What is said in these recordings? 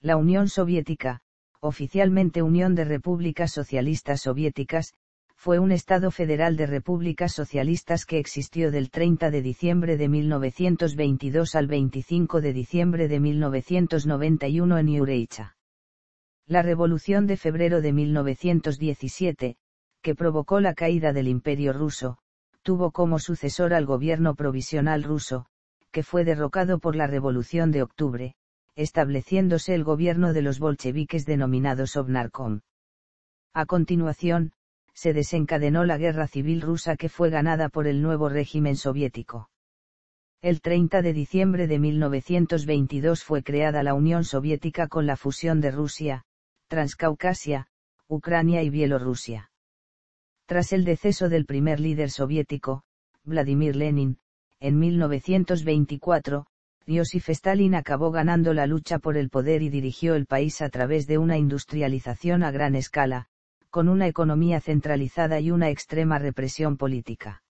la Unión Soviética, oficialmente Unión de Repúblicas Socialistas Soviéticas, fue un Estado federal de repúblicas socialistas que existió del 30 de diciembre de 1922 al 25 de diciembre de 1991 en Urecha. La Revolución de febrero de 1917, que provocó la caída del Imperio ruso, tuvo como sucesor al gobierno provisional ruso, que fue derrocado por la Revolución de Octubre, estableciéndose el gobierno de los bolcheviques denominados Obnarkom. A continuación, se desencadenó la guerra civil rusa que fue ganada por el nuevo régimen soviético. El 30 de diciembre de 1922 fue creada la Unión Soviética con la fusión de Rusia, Transcaucasia, Ucrania y Bielorrusia. Tras el deceso del primer líder soviético, Vladimir Lenin, en 1924, Iosif Stalin acabó ganando la lucha por el poder y dirigió el país a través de una industrialización a gran escala, con una economía centralizada y una extrema represión política.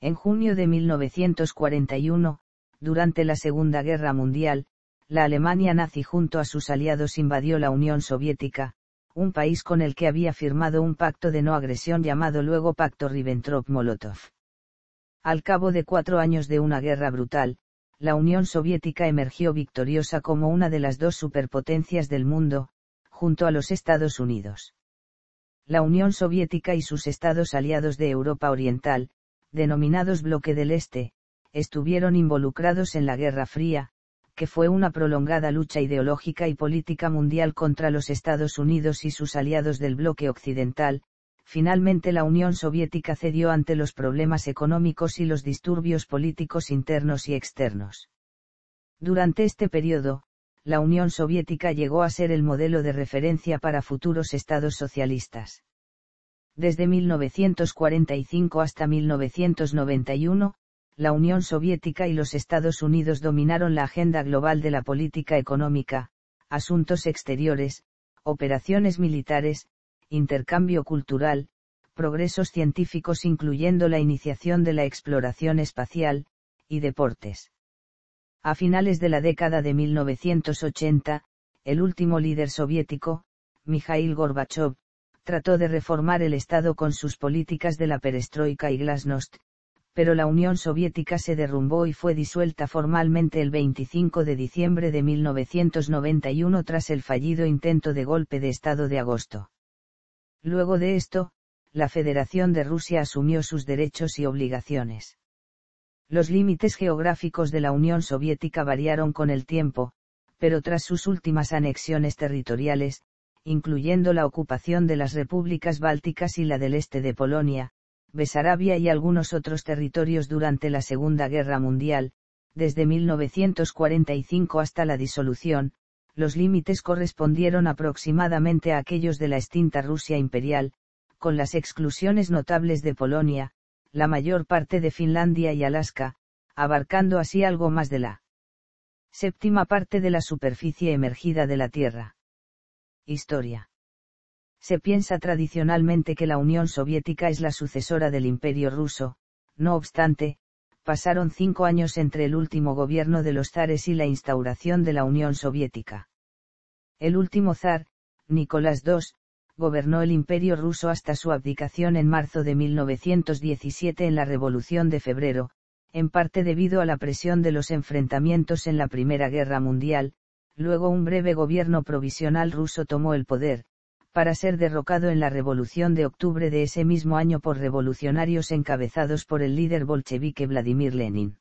En junio de 1941, durante la Segunda Guerra Mundial, la Alemania nazi junto a sus aliados invadió la Unión Soviética, un país con el que había firmado un pacto de no agresión llamado luego Pacto Ribbentrop-Molotov. Al cabo de cuatro años de una guerra brutal, la Unión Soviética emergió victoriosa como una de las dos superpotencias del mundo, junto a los Estados Unidos. La Unión Soviética y sus estados aliados de Europa Oriental, denominados Bloque del Este, estuvieron involucrados en la Guerra Fría, que fue una prolongada lucha ideológica y política mundial contra los Estados Unidos y sus aliados del bloque occidental, finalmente la Unión Soviética cedió ante los problemas económicos y los disturbios políticos internos y externos. Durante este periodo, la Unión Soviética llegó a ser el modelo de referencia para futuros estados socialistas. Desde 1945 hasta 1991, la Unión Soviética y los Estados Unidos dominaron la agenda global de la política económica, asuntos exteriores, operaciones militares, intercambio cultural, progresos científicos incluyendo la iniciación de la exploración espacial, y deportes. A finales de la década de 1980, el último líder soviético, Mikhail Gorbachev, trató de reformar el Estado con sus políticas de la perestroika y glasnost, pero la Unión Soviética se derrumbó y fue disuelta formalmente el 25 de diciembre de 1991 tras el fallido intento de golpe de Estado de agosto. Luego de esto, la Federación de Rusia asumió sus derechos y obligaciones. Los límites geográficos de la Unión Soviética variaron con el tiempo, pero tras sus últimas anexiones territoriales, incluyendo la ocupación de las repúblicas bálticas y la del este de Polonia, Besarabia y algunos otros territorios durante la Segunda Guerra Mundial, desde 1945 hasta la disolución, los límites correspondieron aproximadamente a aquellos de la extinta Rusia imperial, con las exclusiones notables de Polonia, la mayor parte de Finlandia y Alaska, abarcando así algo más de la séptima parte de la superficie emergida de la Tierra. Historia. Se piensa tradicionalmente que la Unión Soviética es la sucesora del Imperio ruso, no obstante, pasaron cinco años entre el último gobierno de los zares y la instauración de la Unión Soviética. El último zar, Nicolás II, gobernó el imperio ruso hasta su abdicación en marzo de 1917 en la Revolución de Febrero, en parte debido a la presión de los enfrentamientos en la Primera Guerra Mundial, luego un breve gobierno provisional ruso tomó el poder, para ser derrocado en la Revolución de Octubre de ese mismo año por revolucionarios encabezados por el líder bolchevique Vladimir Lenin.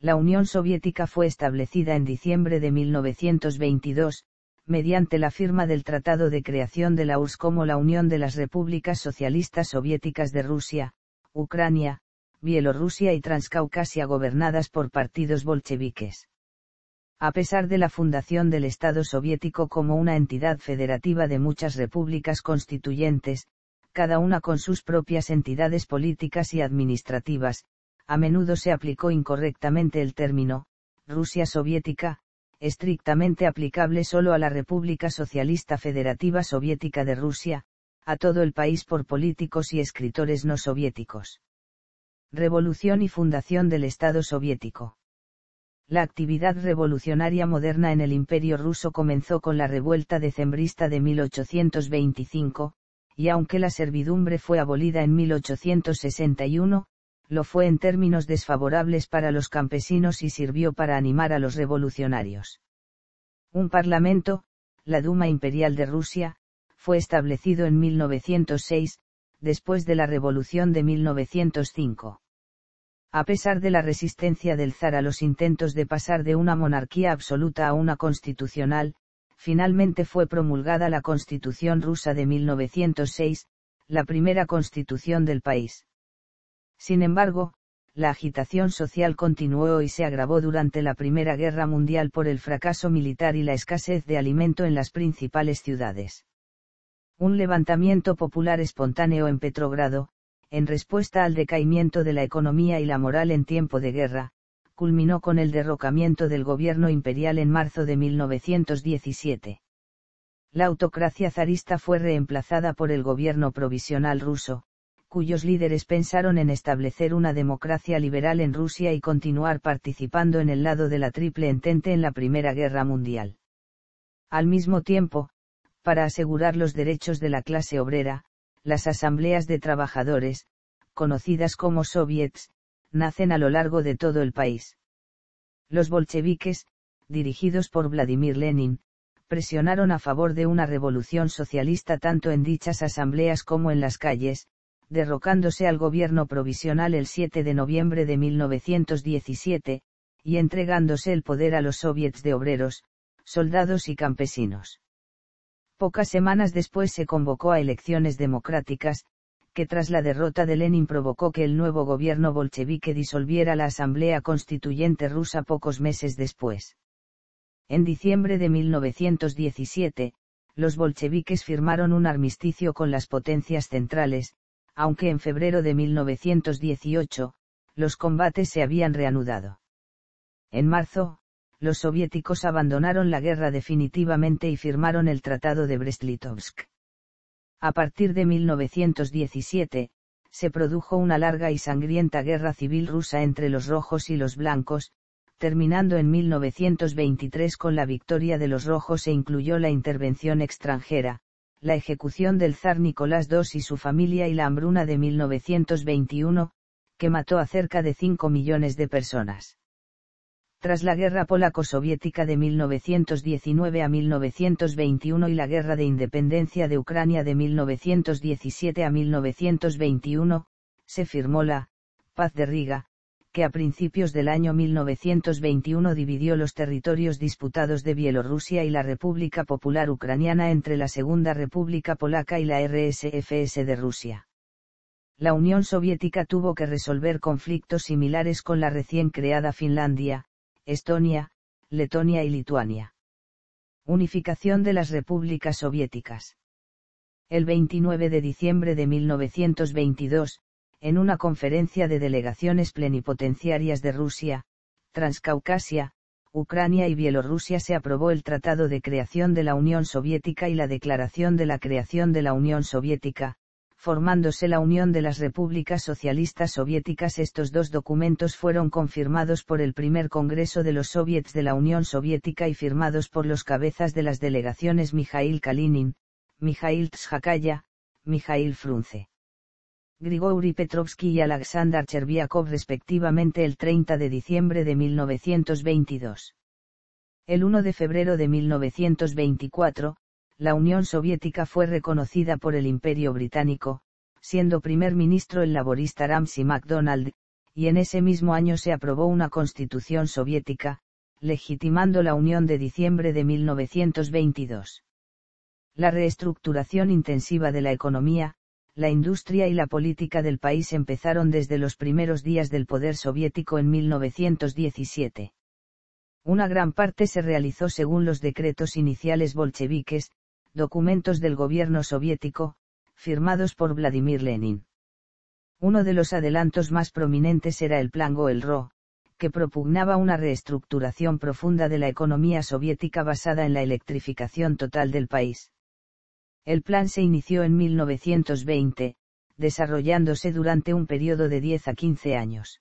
La Unión Soviética fue establecida en diciembre de 1922, mediante la firma del Tratado de Creación de la URSS como la Unión de las Repúblicas Socialistas Soviéticas de Rusia, Ucrania, Bielorrusia y Transcaucasia gobernadas por partidos bolcheviques a pesar de la fundación del Estado soviético como una entidad federativa de muchas repúblicas constituyentes, cada una con sus propias entidades políticas y administrativas, a menudo se aplicó incorrectamente el término, Rusia soviética, estrictamente aplicable solo a la República Socialista Federativa Soviética de Rusia, a todo el país por políticos y escritores no soviéticos. Revolución y fundación del Estado soviético. La actividad revolucionaria moderna en el Imperio ruso comenzó con la revuelta decembrista de 1825, y aunque la servidumbre fue abolida en 1861, lo fue en términos desfavorables para los campesinos y sirvió para animar a los revolucionarios. Un parlamento, la Duma Imperial de Rusia, fue establecido en 1906, después de la Revolución de 1905 a pesar de la resistencia del zar a los intentos de pasar de una monarquía absoluta a una constitucional, finalmente fue promulgada la Constitución rusa de 1906, la primera constitución del país. Sin embargo, la agitación social continuó y se agravó durante la Primera Guerra Mundial por el fracaso militar y la escasez de alimento en las principales ciudades. Un levantamiento popular espontáneo en Petrogrado, en respuesta al decaimiento de la economía y la moral en tiempo de guerra, culminó con el derrocamiento del gobierno imperial en marzo de 1917. La autocracia zarista fue reemplazada por el gobierno provisional ruso, cuyos líderes pensaron en establecer una democracia liberal en Rusia y continuar participando en el lado de la Triple Entente en la Primera Guerra Mundial. Al mismo tiempo, para asegurar los derechos de la clase obrera, las asambleas de trabajadores, conocidas como soviets, nacen a lo largo de todo el país. Los bolcheviques, dirigidos por Vladimir Lenin, presionaron a favor de una revolución socialista tanto en dichas asambleas como en las calles, derrocándose al gobierno provisional el 7 de noviembre de 1917, y entregándose el poder a los soviets de obreros, soldados y campesinos. Pocas semanas después se convocó a elecciones democráticas, que tras la derrota de Lenin provocó que el nuevo gobierno bolchevique disolviera la Asamblea Constituyente rusa pocos meses después. En diciembre de 1917, los bolcheviques firmaron un armisticio con las potencias centrales, aunque en febrero de 1918, los combates se habían reanudado. En marzo, los soviéticos abandonaron la guerra definitivamente y firmaron el Tratado de Brest-Litovsk. A partir de 1917, se produjo una larga y sangrienta guerra civil rusa entre los rojos y los blancos, terminando en 1923 con la victoria de los rojos e incluyó la intervención extranjera, la ejecución del zar Nicolás II y su familia y la hambruna de 1921, que mató a cerca de 5 millones de personas. Tras la guerra polaco-soviética de 1919 a 1921 y la guerra de independencia de Ucrania de 1917 a 1921, se firmó la Paz de Riga, que a principios del año 1921 dividió los territorios disputados de Bielorrusia y la República Popular Ucraniana entre la Segunda República Polaca y la RSFS de Rusia la Unión Soviética tuvo que resolver conflictos similares con la recién creada Finlandia, Estonia, Letonia y Lituania. Unificación de las repúblicas soviéticas. El 29 de diciembre de 1922, en una conferencia de delegaciones plenipotenciarias de Rusia, Transcaucasia, Ucrania y Bielorrusia se aprobó el Tratado de Creación de la Unión Soviética y la Declaración de la Creación de la Unión Soviética, formándose la unión de las repúblicas socialistas soviéticas. Estos dos documentos fueron confirmados por el primer Congreso de los Soviets de la Unión Soviética y firmados por los cabezas de las delegaciones Mikhail Kalinin, Mikhail Tshakaya, Mikhail Frunze. Grigori Petrovsky y Alexander Cherviakov respectivamente el 30 de diciembre de 1922. El 1 de febrero de 1924, la Unión Soviética fue reconocida por el Imperio Británico, siendo primer ministro el laborista Ramsey MacDonald, y en ese mismo año se aprobó una constitución soviética, legitimando la Unión de diciembre de 1922. La reestructuración intensiva de la economía, la industria y la política del país empezaron desde los primeros días del poder soviético en 1917. Una gran parte se realizó según los decretos iniciales bolcheviques, documentos del gobierno soviético, firmados por Vladimir Lenin. Uno de los adelantos más prominentes era el Plan Goel-Ro, que propugnaba una reestructuración profunda de la economía soviética basada en la electrificación total del país. El plan se inició en 1920, desarrollándose durante un periodo de 10 a 15 años.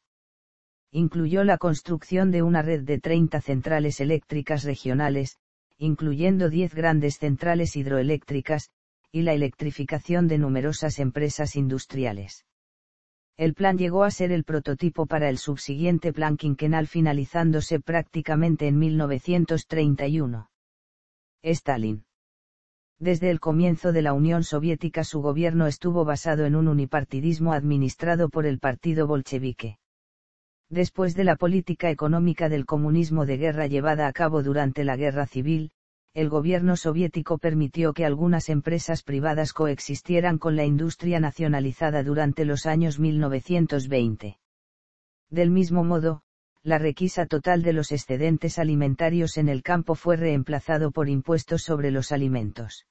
Incluyó la construcción de una red de 30 centrales eléctricas regionales, incluyendo 10 grandes centrales hidroeléctricas, y la electrificación de numerosas empresas industriales. El plan llegó a ser el prototipo para el subsiguiente plan quinquenal finalizándose prácticamente en 1931. Stalin. Desde el comienzo de la Unión Soviética su gobierno estuvo basado en un unipartidismo administrado por el Partido Bolchevique. Después de la política económica del comunismo de guerra llevada a cabo durante la guerra civil, el gobierno soviético permitió que algunas empresas privadas coexistieran con la industria nacionalizada durante los años 1920. Del mismo modo, la requisa total de los excedentes alimentarios en el campo fue reemplazado por impuestos sobre los alimentos.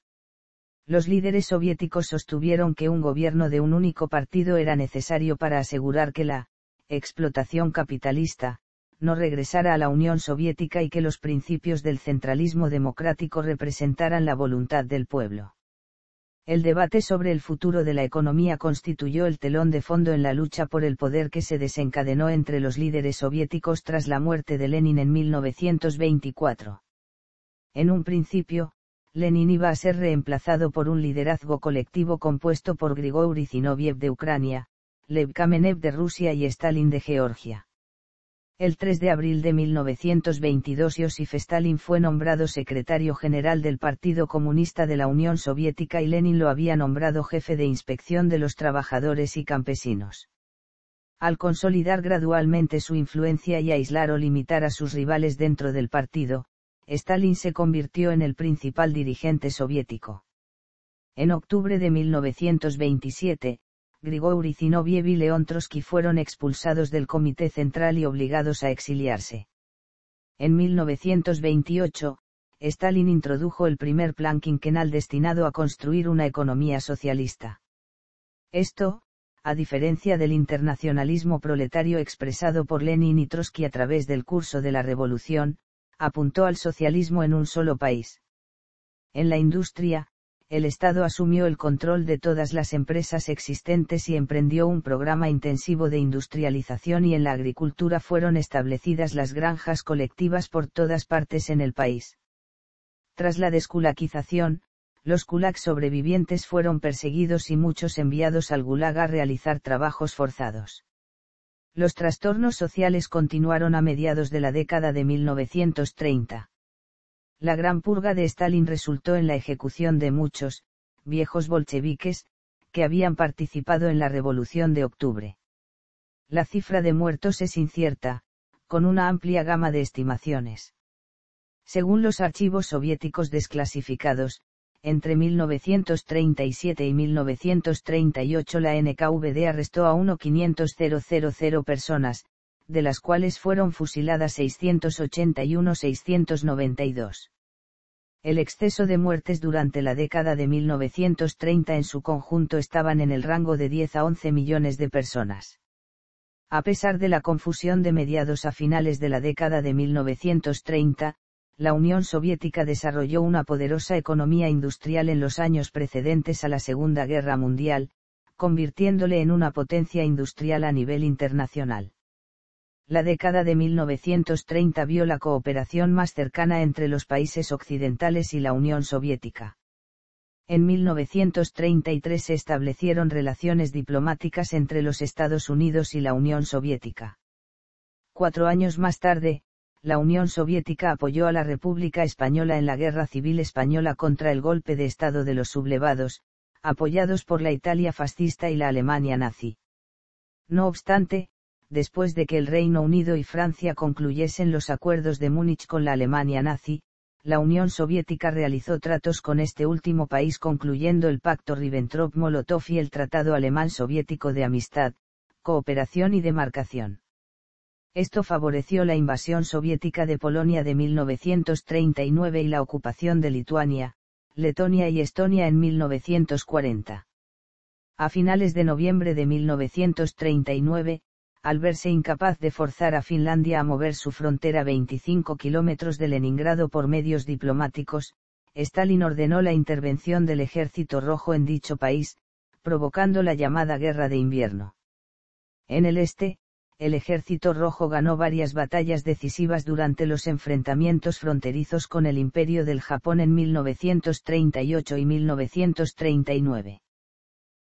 Los líderes soviéticos sostuvieron que un gobierno de un único partido era necesario para asegurar que la explotación capitalista, no regresara a la Unión Soviética y que los principios del centralismo democrático representaran la voluntad del pueblo. El debate sobre el futuro de la economía constituyó el telón de fondo en la lucha por el poder que se desencadenó entre los líderes soviéticos tras la muerte de Lenin en 1924. En un principio, Lenin iba a ser reemplazado por un liderazgo colectivo compuesto por Grigori Zinoviev de Ucrania, Lev Kamenev de Rusia y Stalin de Georgia. El 3 de abril de 1922 Iosif Stalin fue nombrado secretario general del Partido Comunista de la Unión Soviética y Lenin lo había nombrado jefe de inspección de los trabajadores y campesinos. Al consolidar gradualmente su influencia y aislar o limitar a sus rivales dentro del partido, Stalin se convirtió en el principal dirigente soviético. En octubre de 1927, Grigori Zinoviev y León Trotsky fueron expulsados del Comité Central y obligados a exiliarse. En 1928, Stalin introdujo el primer plan quinquenal destinado a construir una economía socialista. Esto, a diferencia del internacionalismo proletario expresado por Lenin y Trotsky a través del curso de la revolución, apuntó al socialismo en un solo país. En la industria, el Estado asumió el control de todas las empresas existentes y emprendió un programa intensivo de industrialización y en la agricultura fueron establecidas las granjas colectivas por todas partes en el país. Tras la desculaquización, los kulaks sobrevivientes fueron perseguidos y muchos enviados al gulag a realizar trabajos forzados. Los trastornos sociales continuaron a mediados de la década de 1930 la gran purga de Stalin resultó en la ejecución de muchos, viejos bolcheviques, que habían participado en la Revolución de Octubre. La cifra de muertos es incierta, con una amplia gama de estimaciones. Según los archivos soviéticos desclasificados, entre 1937 y 1938 la NKVD arrestó a 1.500.000 personas, de las cuales fueron fusiladas 681-692. El exceso de muertes durante la década de 1930 en su conjunto estaban en el rango de 10 a 11 millones de personas. A pesar de la confusión de mediados a finales de la década de 1930, la Unión Soviética desarrolló una poderosa economía industrial en los años precedentes a la Segunda Guerra Mundial, convirtiéndole en una potencia industrial a nivel internacional la década de 1930 vio la cooperación más cercana entre los países occidentales y la Unión Soviética. En 1933 se establecieron relaciones diplomáticas entre los Estados Unidos y la Unión Soviética. Cuatro años más tarde, la Unión Soviética apoyó a la República Española en la Guerra Civil Española contra el golpe de Estado de los sublevados, apoyados por la Italia fascista y la Alemania nazi. No obstante, después de que el Reino Unido y Francia concluyesen los acuerdos de Múnich con la Alemania nazi, la Unión Soviética realizó tratos con este último país concluyendo el Pacto Ribbentrop-Molotov y el Tratado Alemán-Soviético de Amistad, Cooperación y Demarcación. Esto favoreció la invasión soviética de Polonia de 1939 y la ocupación de Lituania, Letonia y Estonia en 1940. A finales de noviembre de 1939, al verse incapaz de forzar a Finlandia a mover su frontera 25 kilómetros de Leningrado por medios diplomáticos, Stalin ordenó la intervención del Ejército Rojo en dicho país, provocando la llamada Guerra de Invierno. En el este, el Ejército Rojo ganó varias batallas decisivas durante los enfrentamientos fronterizos con el Imperio del Japón en 1938 y 1939.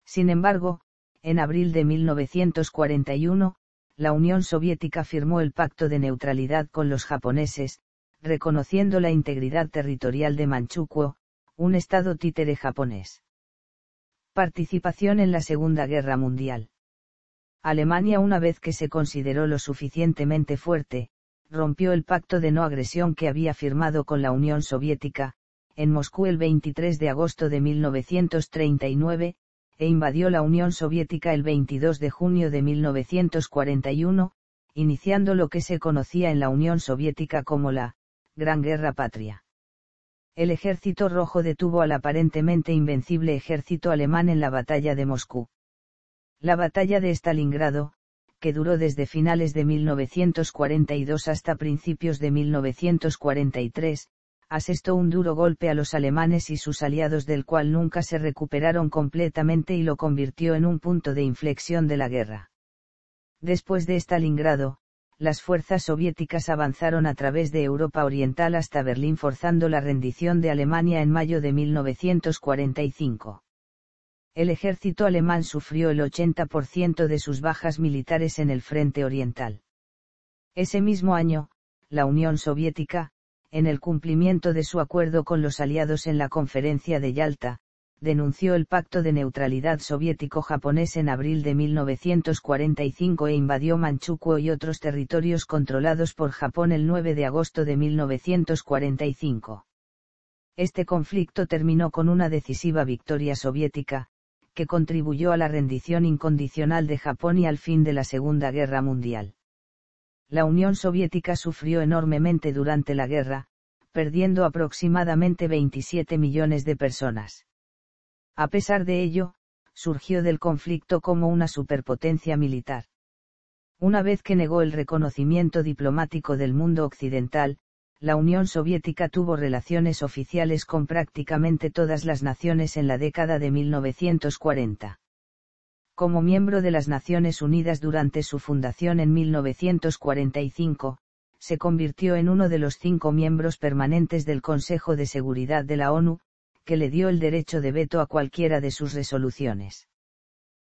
Sin embargo, en abril de 1941, la Unión Soviética firmó el Pacto de Neutralidad con los japoneses, reconociendo la integridad territorial de Manchukuo, un estado títere japonés. Participación en la Segunda Guerra Mundial. Alemania una vez que se consideró lo suficientemente fuerte, rompió el pacto de no agresión que había firmado con la Unión Soviética, en Moscú el 23 de agosto de 1939, e invadió la Unión Soviética el 22 de junio de 1941, iniciando lo que se conocía en la Unión Soviética como la Gran Guerra Patria. El Ejército Rojo detuvo al aparentemente invencible ejército alemán en la batalla de Moscú. La batalla de Stalingrado, que duró desde finales de 1942 hasta principios de 1943, asestó un duro golpe a los alemanes y sus aliados del cual nunca se recuperaron completamente y lo convirtió en un punto de inflexión de la guerra. Después de Stalingrado, las fuerzas soviéticas avanzaron a través de Europa Oriental hasta Berlín forzando la rendición de Alemania en mayo de 1945 el ejército alemán sufrió el 80% de sus bajas militares en el frente oriental. Ese mismo año, la Unión Soviética, en el cumplimiento de su acuerdo con los aliados en la conferencia de Yalta, denunció el pacto de neutralidad soviético-japonés en abril de 1945 e invadió Manchukuo y otros territorios controlados por Japón el 9 de agosto de 1945. Este conflicto terminó con una decisiva victoria soviética, que contribuyó a la rendición incondicional de Japón y al fin de la Segunda Guerra Mundial la Unión Soviética sufrió enormemente durante la guerra, perdiendo aproximadamente 27 millones de personas. A pesar de ello, surgió del conflicto como una superpotencia militar. Una vez que negó el reconocimiento diplomático del mundo occidental, la Unión Soviética tuvo relaciones oficiales con prácticamente todas las naciones en la década de 1940 como miembro de las Naciones Unidas durante su fundación en 1945, se convirtió en uno de los cinco miembros permanentes del Consejo de Seguridad de la ONU, que le dio el derecho de veto a cualquiera de sus resoluciones.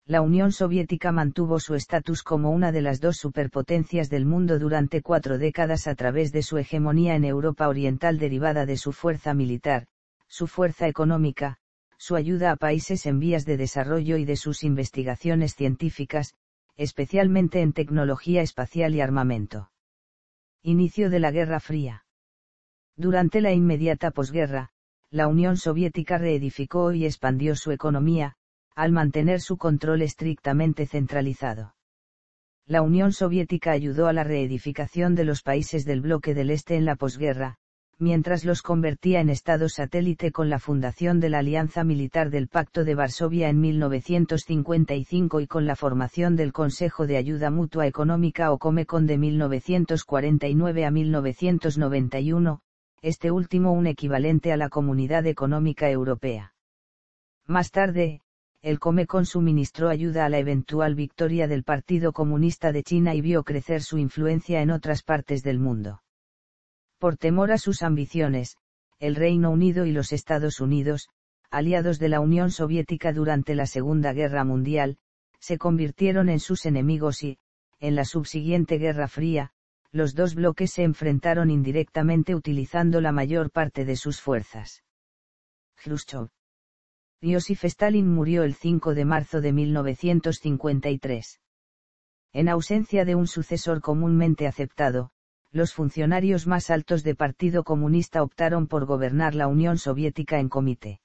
La Unión Soviética mantuvo su estatus como una de las dos superpotencias del mundo durante cuatro décadas a través de su hegemonía en Europa Oriental derivada de su fuerza militar, su fuerza económica, su ayuda a países en vías de desarrollo y de sus investigaciones científicas, especialmente en tecnología espacial y armamento. Inicio de la Guerra Fría. Durante la inmediata posguerra, la Unión Soviética reedificó y expandió su economía, al mantener su control estrictamente centralizado. La Unión Soviética ayudó a la reedificación de los países del bloque del Este en la posguerra, mientras los convertía en estado satélite con la fundación de la Alianza Militar del Pacto de Varsovia en 1955 y con la formación del Consejo de Ayuda Mutua Económica o COMECON de 1949 a 1991, este último un equivalente a la Comunidad Económica Europea. Más tarde, el Comecon suministró ayuda a la eventual victoria del Partido Comunista de China y vio crecer su influencia en otras partes del mundo por temor a sus ambiciones, el Reino Unido y los Estados Unidos, aliados de la Unión Soviética durante la Segunda Guerra Mundial, se convirtieron en sus enemigos y, en la subsiguiente Guerra Fría, los dos bloques se enfrentaron indirectamente utilizando la mayor parte de sus fuerzas. Khrushchev. Yosif Stalin murió el 5 de marzo de 1953. En ausencia de un sucesor comúnmente aceptado, los funcionarios más altos de Partido Comunista optaron por gobernar la Unión Soviética en comité.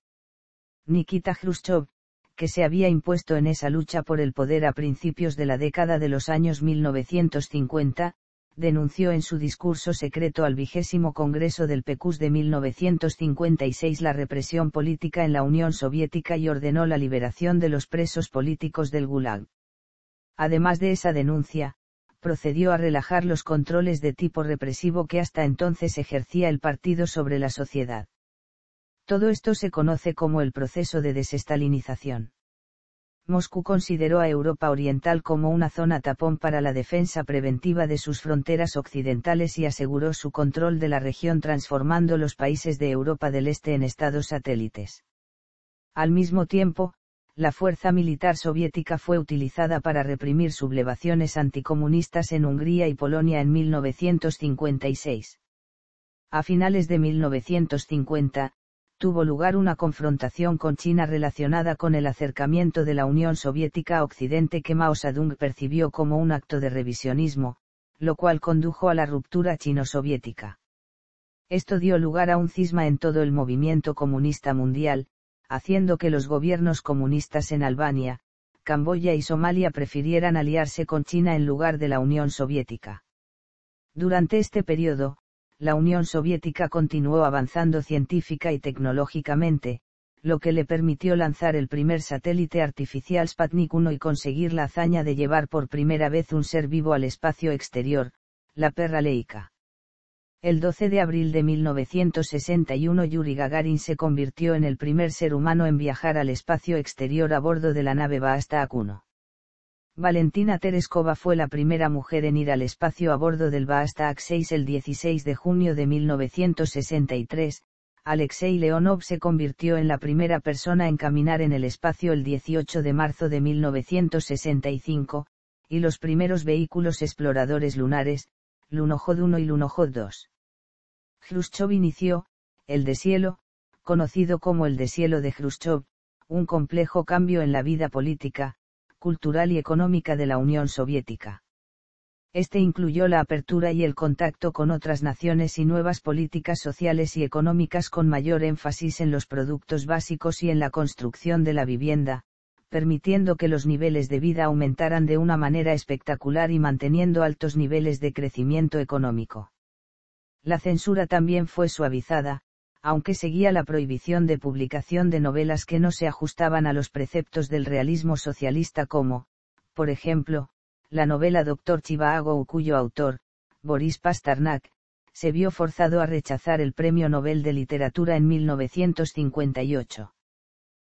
Nikita Khrushchev, que se había impuesto en esa lucha por el poder a principios de la década de los años 1950, denunció en su discurso secreto al vigésimo Congreso del PECUS de 1956 la represión política en la Unión Soviética y ordenó la liberación de los presos políticos del Gulag. Además de esa denuncia, procedió a relajar los controles de tipo represivo que hasta entonces ejercía el partido sobre la sociedad. Todo esto se conoce como el proceso de desestalinización. Moscú consideró a Europa Oriental como una zona tapón para la defensa preventiva de sus fronteras occidentales y aseguró su control de la región transformando los países de Europa del Este en estados satélites. Al mismo tiempo, la fuerza militar soviética fue utilizada para reprimir sublevaciones anticomunistas en Hungría y Polonia en 1956. A finales de 1950, tuvo lugar una confrontación con China relacionada con el acercamiento de la Unión Soviética a Occidente que Mao Zedong percibió como un acto de revisionismo, lo cual condujo a la ruptura chino-soviética. Esto dio lugar a un cisma en todo el movimiento comunista mundial, haciendo que los gobiernos comunistas en Albania, Camboya y Somalia prefirieran aliarse con China en lugar de la Unión Soviética. Durante este periodo, la Unión Soviética continuó avanzando científica y tecnológicamente, lo que le permitió lanzar el primer satélite artificial Sputnik 1 y conseguir la hazaña de llevar por primera vez un ser vivo al espacio exterior, la perra leica. El 12 de abril de 1961 Yuri Gagarin se convirtió en el primer ser humano en viajar al espacio exterior a bordo de la nave vostok 1 Valentina Tereskova fue la primera mujer en ir al espacio a bordo del Vostok 6 el 16 de junio de 1963. Alexei Leonov se convirtió en la primera persona en caminar en el espacio el 18 de marzo de 1965, y los primeros vehículos exploradores lunares, lunojod 1 y lunojod 2 Khrushchev inició, el deshielo, conocido como el deshielo de Khrushchev, un complejo cambio en la vida política, cultural y económica de la Unión Soviética. Este incluyó la apertura y el contacto con otras naciones y nuevas políticas sociales y económicas con mayor énfasis en los productos básicos y en la construcción de la vivienda, permitiendo que los niveles de vida aumentaran de una manera espectacular y manteniendo altos niveles de crecimiento económico la censura también fue suavizada, aunque seguía la prohibición de publicación de novelas que no se ajustaban a los preceptos del realismo socialista como, por ejemplo, la novela Doctor Chivago cuyo autor, Boris Pasternak, se vio forzado a rechazar el Premio Nobel de Literatura en 1958.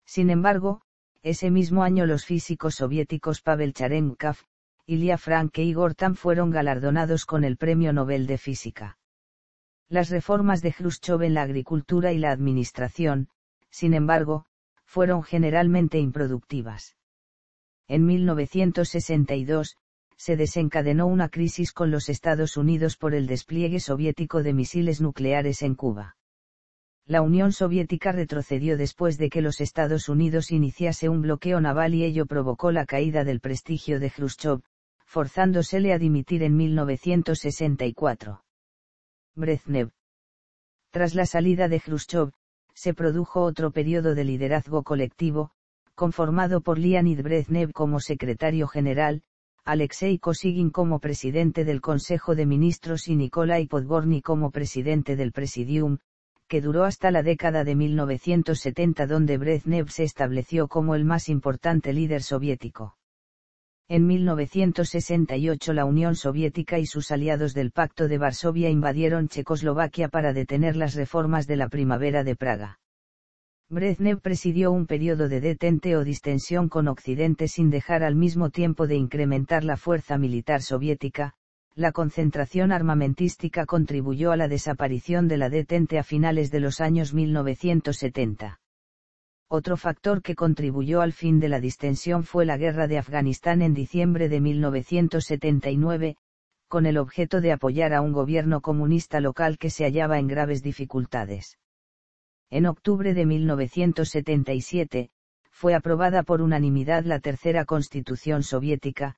Sin embargo, ese mismo año los físicos soviéticos Pavel Charenkov, Ilya Frank y e Igor fueron galardonados con el Premio Nobel de Física. Las reformas de Khrushchev en la agricultura y la administración, sin embargo, fueron generalmente improductivas. En 1962, se desencadenó una crisis con los Estados Unidos por el despliegue soviético de misiles nucleares en Cuba. La Unión Soviética retrocedió después de que los Estados Unidos iniciase un bloqueo naval y ello provocó la caída del prestigio de Khrushchev, forzándosele a dimitir en 1964. Brezhnev. Tras la salida de Khrushchev, se produjo otro periodo de liderazgo colectivo, conformado por Leonid Brezhnev como secretario general, Alexei Kosygin como presidente del Consejo de Ministros y Nikolai Podgorny como presidente del Presidium, que duró hasta la década de 1970 donde Brezhnev se estableció como el más importante líder soviético. En 1968 la Unión Soviética y sus aliados del Pacto de Varsovia invadieron Checoslovaquia para detener las reformas de la Primavera de Praga. Brezhnev presidió un periodo de detente o distensión con Occidente sin dejar al mismo tiempo de incrementar la fuerza militar soviética, la concentración armamentística contribuyó a la desaparición de la detente a finales de los años 1970. Otro factor que contribuyó al fin de la distensión fue la guerra de Afganistán en diciembre de 1979, con el objeto de apoyar a un gobierno comunista local que se hallaba en graves dificultades. En octubre de 1977, fue aprobada por unanimidad la tercera constitución soviética,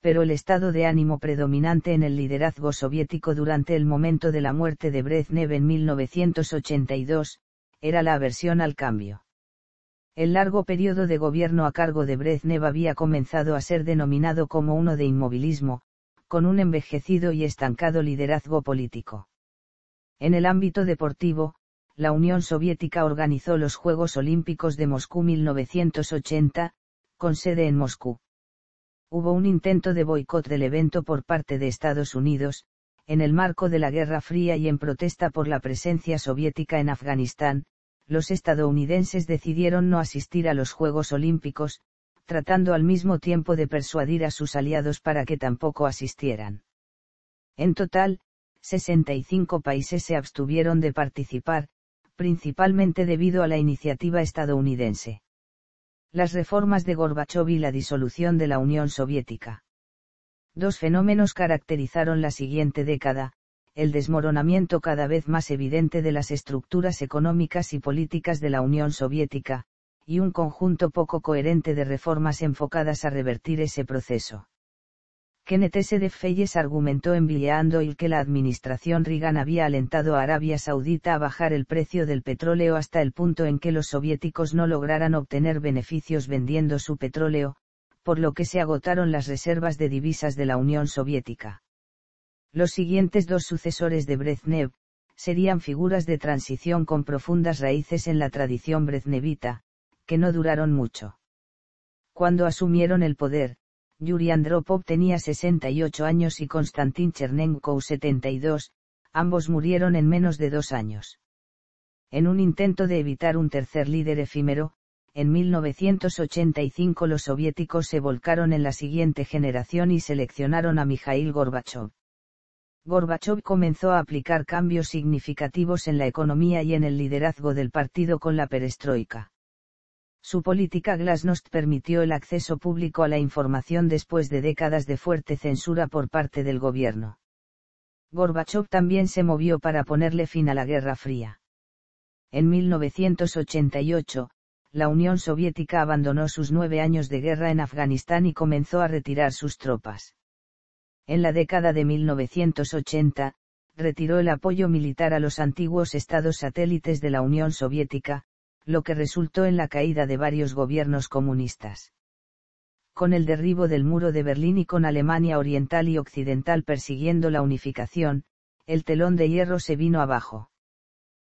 pero el estado de ánimo predominante en el liderazgo soviético durante el momento de la muerte de Brezhnev en 1982, era la aversión al cambio. El largo periodo de gobierno a cargo de Brezhnev había comenzado a ser denominado como uno de inmovilismo, con un envejecido y estancado liderazgo político. En el ámbito deportivo, la Unión Soviética organizó los Juegos Olímpicos de Moscú 1980, con sede en Moscú. Hubo un intento de boicot del evento por parte de Estados Unidos, en el marco de la Guerra Fría y en protesta por la presencia soviética en Afganistán, los estadounidenses decidieron no asistir a los Juegos Olímpicos, tratando al mismo tiempo de persuadir a sus aliados para que tampoco asistieran. En total, 65 países se abstuvieron de participar, principalmente debido a la iniciativa estadounidense. Las reformas de Gorbachov y la disolución de la Unión Soviética. Dos fenómenos caracterizaron la siguiente década, el desmoronamiento cada vez más evidente de las estructuras económicas y políticas de la Unión Soviética, y un conjunto poco coherente de reformas enfocadas a revertir ese proceso. Kenneth S. de Feyes argumentó en el que la administración Reagan había alentado a Arabia Saudita a bajar el precio del petróleo hasta el punto en que los soviéticos no lograran obtener beneficios vendiendo su petróleo, por lo que se agotaron las reservas de divisas de la Unión Soviética. Los siguientes dos sucesores de Brezhnev, serían figuras de transición con profundas raíces en la tradición breznevita, que no duraron mucho. Cuando asumieron el poder, Yuri Andropov tenía 68 años y Konstantin Chernenko 72, ambos murieron en menos de dos años. En un intento de evitar un tercer líder efímero, en 1985 los soviéticos se volcaron en la siguiente generación y seleccionaron a Mikhail Gorbachev. Gorbachev comenzó a aplicar cambios significativos en la economía y en el liderazgo del partido con la perestroika. Su política glasnost permitió el acceso público a la información después de décadas de fuerte censura por parte del gobierno. Gorbachev también se movió para ponerle fin a la Guerra Fría. En 1988, la Unión Soviética abandonó sus nueve años de guerra en Afganistán y comenzó a retirar sus tropas en la década de 1980, retiró el apoyo militar a los antiguos estados satélites de la Unión Soviética, lo que resultó en la caída de varios gobiernos comunistas. Con el derribo del muro de Berlín y con Alemania Oriental y Occidental persiguiendo la unificación, el telón de hierro se vino abajo.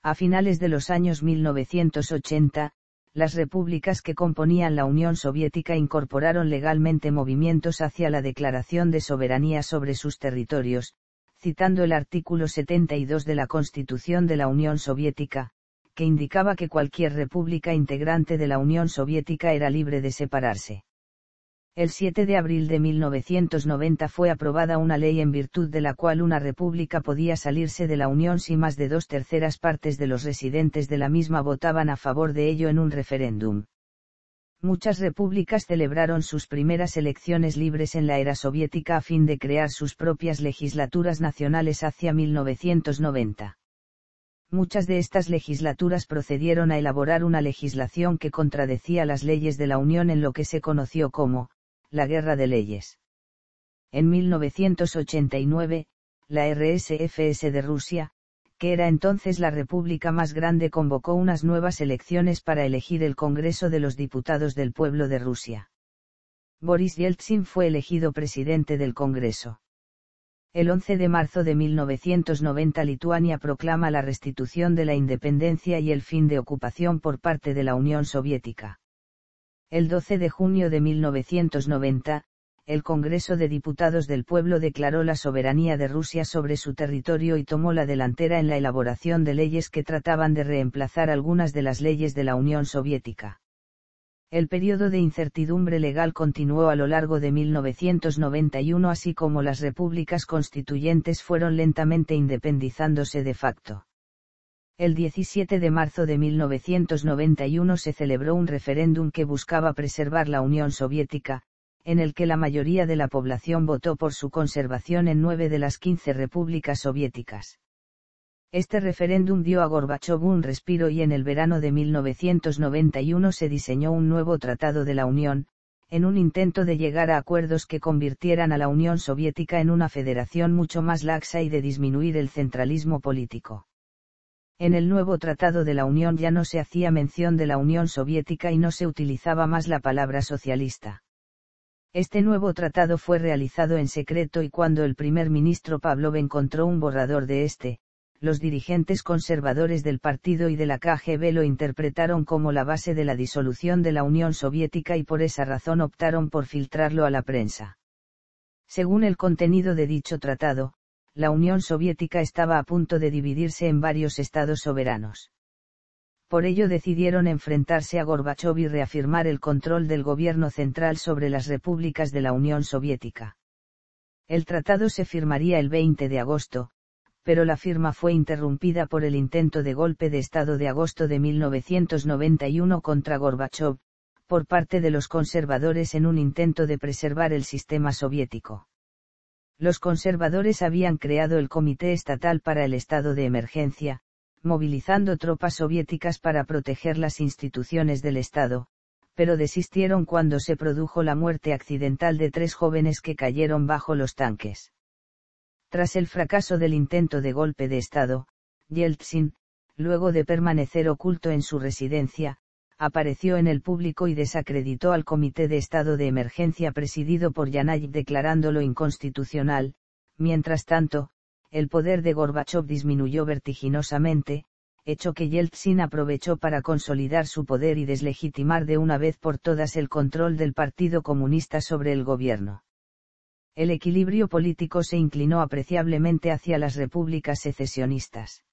A finales de los años 1980, las repúblicas que componían la Unión Soviética incorporaron legalmente movimientos hacia la declaración de soberanía sobre sus territorios, citando el artículo 72 de la Constitución de la Unión Soviética, que indicaba que cualquier república integrante de la Unión Soviética era libre de separarse el 7 de abril de 1990 fue aprobada una ley en virtud de la cual una república podía salirse de la Unión si más de dos terceras partes de los residentes de la misma votaban a favor de ello en un referéndum. Muchas repúblicas celebraron sus primeras elecciones libres en la era soviética a fin de crear sus propias legislaturas nacionales hacia 1990 muchas de estas legislaturas procedieron a elaborar una legislación que contradecía las leyes de la Unión en lo que se conoció como la guerra de leyes. En 1989, la RSFS de Rusia, que era entonces la república más grande, convocó unas nuevas elecciones para elegir el Congreso de los Diputados del Pueblo de Rusia. Boris Yeltsin fue elegido presidente del Congreso. El 11 de marzo de 1990 Lituania proclama la restitución de la independencia y el fin de ocupación por parte de la Unión Soviética. El 12 de junio de 1990, el Congreso de Diputados del Pueblo declaró la soberanía de Rusia sobre su territorio y tomó la delantera en la elaboración de leyes que trataban de reemplazar algunas de las leyes de la Unión Soviética. El periodo de incertidumbre legal continuó a lo largo de 1991 así como las repúblicas constituyentes fueron lentamente independizándose de facto el 17 de marzo de 1991 se celebró un referéndum que buscaba preservar la Unión Soviética, en el que la mayoría de la población votó por su conservación en nueve de las quince repúblicas soviéticas. Este referéndum dio a Gorbachev un respiro y en el verano de 1991 se diseñó un nuevo Tratado de la Unión, en un intento de llegar a acuerdos que convirtieran a la Unión Soviética en una federación mucho más laxa y de disminuir el centralismo político. En el nuevo Tratado de la Unión ya no se hacía mención de la Unión Soviética y no se utilizaba más la palabra socialista. Este nuevo tratado fue realizado en secreto y cuando el primer ministro Pavlov encontró un borrador de este, los dirigentes conservadores del partido y de la KGB lo interpretaron como la base de la disolución de la Unión Soviética y por esa razón optaron por filtrarlo a la prensa. Según el contenido de dicho tratado, la Unión Soviética estaba a punto de dividirse en varios estados soberanos. Por ello decidieron enfrentarse a Gorbachov y reafirmar el control del gobierno central sobre las repúblicas de la Unión Soviética. El tratado se firmaría el 20 de agosto, pero la firma fue interrumpida por el intento de golpe de Estado de agosto de 1991 contra Gorbachov, por parte de los conservadores en un intento de preservar el sistema soviético los conservadores habían creado el Comité Estatal para el Estado de Emergencia, movilizando tropas soviéticas para proteger las instituciones del Estado, pero desistieron cuando se produjo la muerte accidental de tres jóvenes que cayeron bajo los tanques. Tras el fracaso del intento de golpe de Estado, Yeltsin, luego de permanecer oculto en su residencia, apareció en el público y desacreditó al Comité de Estado de Emergencia presidido por Yanay declarándolo inconstitucional. Mientras tanto, el poder de Gorbachev disminuyó vertiginosamente, hecho que Yeltsin aprovechó para consolidar su poder y deslegitimar de una vez por todas el control del Partido Comunista sobre el gobierno. El equilibrio político se inclinó apreciablemente hacia las repúblicas secesionistas.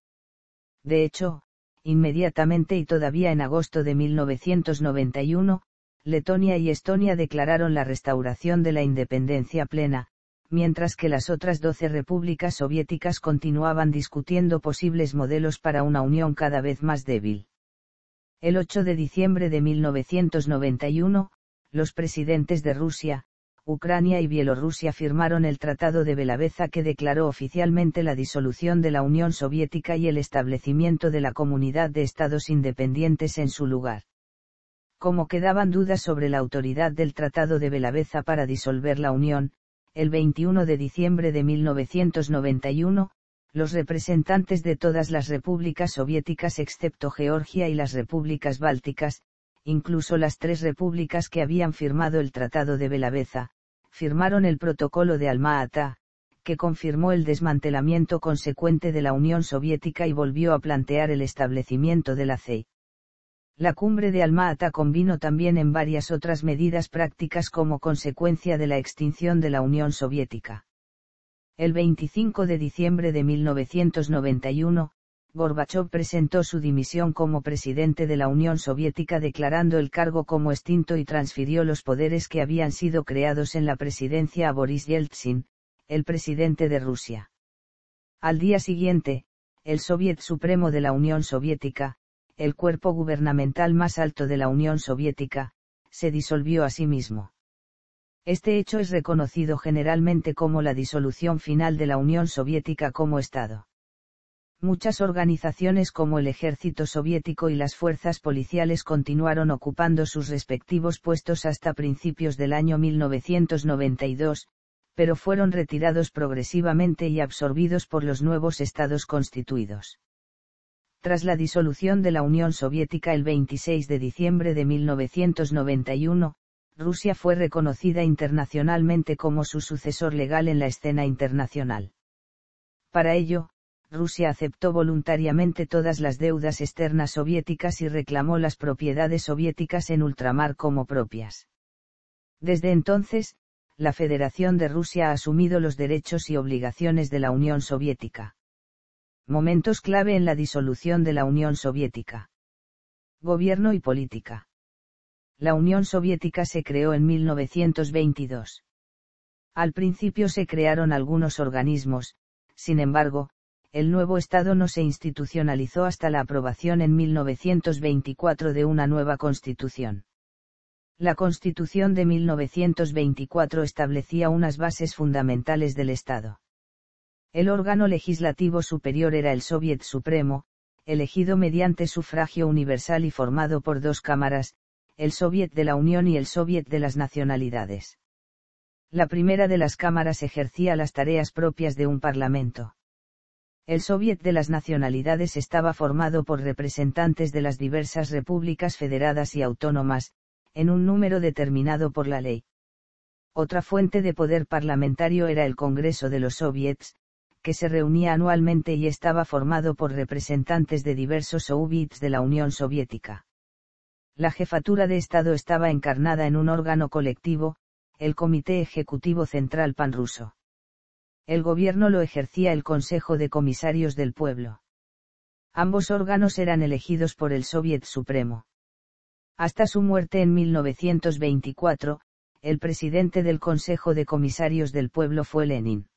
De hecho, Inmediatamente y todavía en agosto de 1991, Letonia y Estonia declararon la restauración de la independencia plena, mientras que las otras doce repúblicas soviéticas continuaban discutiendo posibles modelos para una unión cada vez más débil. El 8 de diciembre de 1991, los presidentes de Rusia, Ucrania y Bielorrusia firmaron el Tratado de Belaveza que declaró oficialmente la disolución de la Unión Soviética y el establecimiento de la Comunidad de Estados Independientes en su lugar. Como quedaban dudas sobre la autoridad del Tratado de Belaveza para disolver la Unión, el 21 de diciembre de 1991, los representantes de todas las repúblicas soviéticas excepto Georgia y las repúblicas bálticas, incluso las tres repúblicas que habían firmado el Tratado de Belaveza, firmaron el protocolo de alma que confirmó el desmantelamiento consecuente de la Unión Soviética y volvió a plantear el establecimiento de la CEI. La cumbre de Alma-Ata convino también en varias otras medidas prácticas como consecuencia de la extinción de la Unión Soviética. El 25 de diciembre de 1991, Gorbachev presentó su dimisión como presidente de la Unión Soviética declarando el cargo como extinto y transfirió los poderes que habían sido creados en la presidencia a Boris Yeltsin, el presidente de Rusia. Al día siguiente, el Soviet Supremo de la Unión Soviética, el cuerpo gubernamental más alto de la Unión Soviética, se disolvió a sí mismo. Este hecho es reconocido generalmente como la disolución final de la Unión Soviética como Estado. Muchas organizaciones como el ejército soviético y las fuerzas policiales continuaron ocupando sus respectivos puestos hasta principios del año 1992, pero fueron retirados progresivamente y absorbidos por los nuevos estados constituidos. Tras la disolución de la Unión Soviética el 26 de diciembre de 1991, Rusia fue reconocida internacionalmente como su sucesor legal en la escena internacional. Para ello, Rusia aceptó voluntariamente todas las deudas externas soviéticas y reclamó las propiedades soviéticas en ultramar como propias. Desde entonces, la Federación de Rusia ha asumido los derechos y obligaciones de la Unión Soviética. Momentos clave en la disolución de la Unión Soviética. Gobierno y política. La Unión Soviética se creó en 1922. Al principio se crearon algunos organismos, sin embargo, el nuevo Estado no se institucionalizó hasta la aprobación en 1924 de una nueva Constitución. La Constitución de 1924 establecía unas bases fundamentales del Estado. El órgano legislativo superior era el Soviet Supremo, elegido mediante sufragio universal y formado por dos cámaras, el Soviet de la Unión y el Soviet de las Nacionalidades. La primera de las cámaras ejercía las tareas propias de un parlamento. El Soviet de las Nacionalidades estaba formado por representantes de las diversas repúblicas federadas y autónomas, en un número determinado por la ley. Otra fuente de poder parlamentario era el Congreso de los Soviets, que se reunía anualmente y estaba formado por representantes de diversos soviets de la Unión Soviética. La jefatura de Estado estaba encarnada en un órgano colectivo, el Comité Ejecutivo Central Panruso el gobierno lo ejercía el Consejo de Comisarios del Pueblo. Ambos órganos eran elegidos por el Soviet Supremo. Hasta su muerte en 1924, el presidente del Consejo de Comisarios del Pueblo fue Lenin.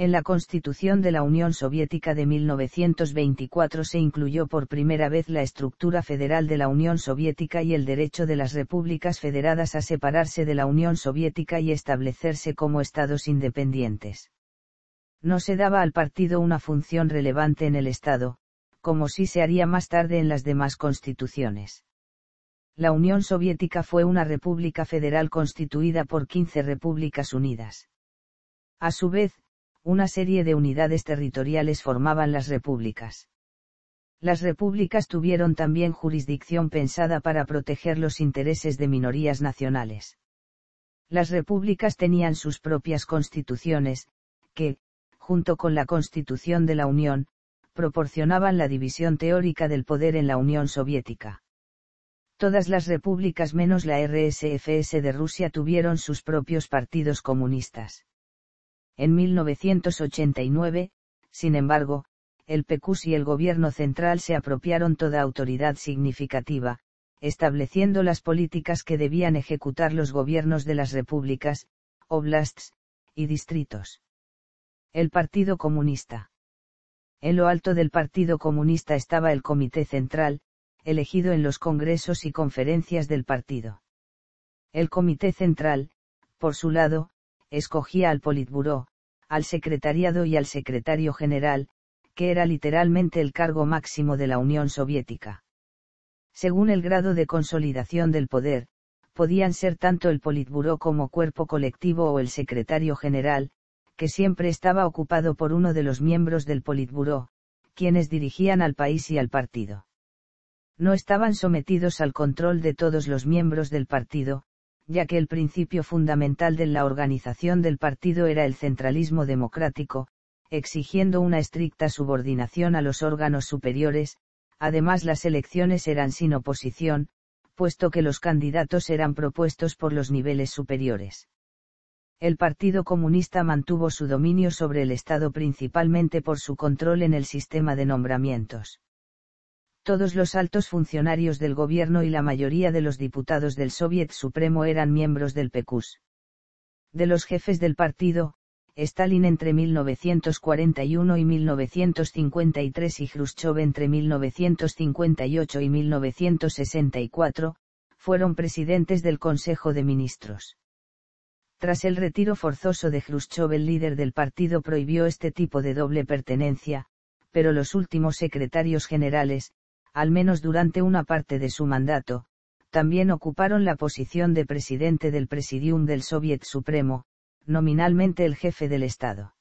En la Constitución de la Unión Soviética de 1924 se incluyó por primera vez la estructura federal de la Unión Soviética y el derecho de las repúblicas federadas a separarse de la Unión Soviética y establecerse como estados independientes. No se daba al partido una función relevante en el Estado, como sí se haría más tarde en las demás constituciones la Unión Soviética fue una república federal constituida por 15 repúblicas unidas. A su vez, una serie de unidades territoriales formaban las repúblicas. Las repúblicas tuvieron también jurisdicción pensada para proteger los intereses de minorías nacionales. Las repúblicas tenían sus propias constituciones, que, junto con la Constitución de la Unión, proporcionaban la división teórica del poder en la Unión Soviética. Todas las repúblicas menos la RSFS de Rusia tuvieron sus propios partidos comunistas. En 1989, sin embargo, el PECUS y el gobierno central se apropiaron toda autoridad significativa, estableciendo las políticas que debían ejecutar los gobiernos de las repúblicas, oblasts, y distritos. El Partido Comunista. En lo alto del Partido Comunista estaba el Comité Central, elegido en los congresos y conferencias del partido. El Comité Central, por su lado, escogía al Politburó, al secretariado y al secretario general, que era literalmente el cargo máximo de la Unión Soviética. Según el grado de consolidación del poder, podían ser tanto el Politburó como cuerpo colectivo o el secretario general, que siempre estaba ocupado por uno de los miembros del Politburó, quienes dirigían al país y al partido. No estaban sometidos al control de todos los miembros del partido, ya que el principio fundamental de la organización del partido era el centralismo democrático, exigiendo una estricta subordinación a los órganos superiores, además las elecciones eran sin oposición, puesto que los candidatos eran propuestos por los niveles superiores. El Partido Comunista mantuvo su dominio sobre el Estado principalmente por su control en el sistema de nombramientos. Todos los altos funcionarios del gobierno y la mayoría de los diputados del Soviet Supremo eran miembros del PECUS. De los jefes del partido, Stalin entre 1941 y 1953 y Khrushchev entre 1958 y 1964, fueron presidentes del Consejo de Ministros. Tras el retiro forzoso de Khrushchev el líder del partido prohibió este tipo de doble pertenencia, pero los últimos secretarios generales, al menos durante una parte de su mandato, también ocuparon la posición de presidente del Presidium del Soviet Supremo, nominalmente el jefe del Estado.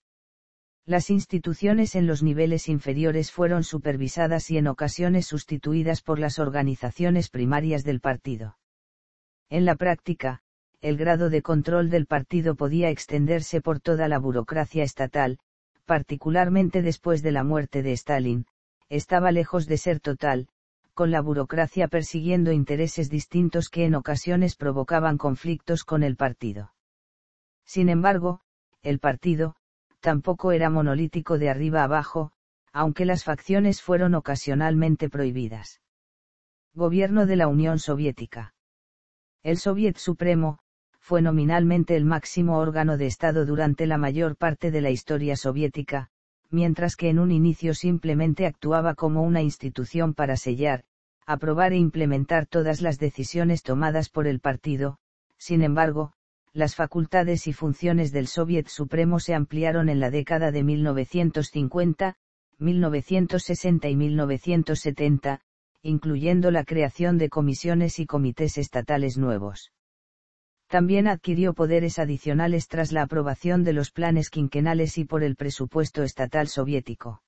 Las instituciones en los niveles inferiores fueron supervisadas y en ocasiones sustituidas por las organizaciones primarias del partido. En la práctica, el grado de control del partido podía extenderse por toda la burocracia estatal, particularmente después de la muerte de Stalin, estaba lejos de ser total, con la burocracia persiguiendo intereses distintos que en ocasiones provocaban conflictos con el partido. Sin embargo, el partido, tampoco era monolítico de arriba abajo, aunque las facciones fueron ocasionalmente prohibidas. Gobierno de la Unión Soviética. El Soviet Supremo, fue nominalmente el máximo órgano de Estado durante la mayor parte de la historia soviética, mientras que en un inicio simplemente actuaba como una institución para sellar, aprobar e implementar todas las decisiones tomadas por el partido, sin embargo, las facultades y funciones del Soviet Supremo se ampliaron en la década de 1950, 1960 y 1970, incluyendo la creación de comisiones y comités estatales nuevos también adquirió poderes adicionales tras la aprobación de los planes quinquenales y por el presupuesto estatal soviético.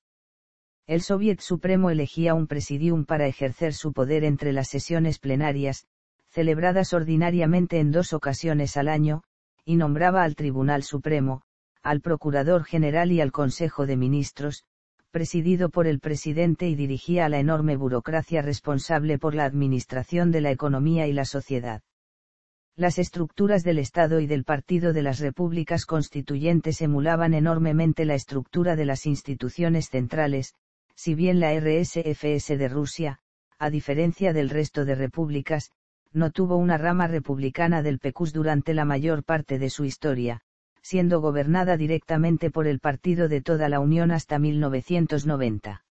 El Soviet Supremo elegía un presidium para ejercer su poder entre las sesiones plenarias, celebradas ordinariamente en dos ocasiones al año, y nombraba al Tribunal Supremo, al Procurador General y al Consejo de Ministros, presidido por el presidente y dirigía a la enorme burocracia responsable por la administración de la economía y la sociedad las estructuras del Estado y del Partido de las Repúblicas Constituyentes emulaban enormemente la estructura de las instituciones centrales, si bien la RSFS de Rusia, a diferencia del resto de repúblicas, no tuvo una rama republicana del PECUS durante la mayor parte de su historia, siendo gobernada directamente por el Partido de toda la Unión hasta 1990.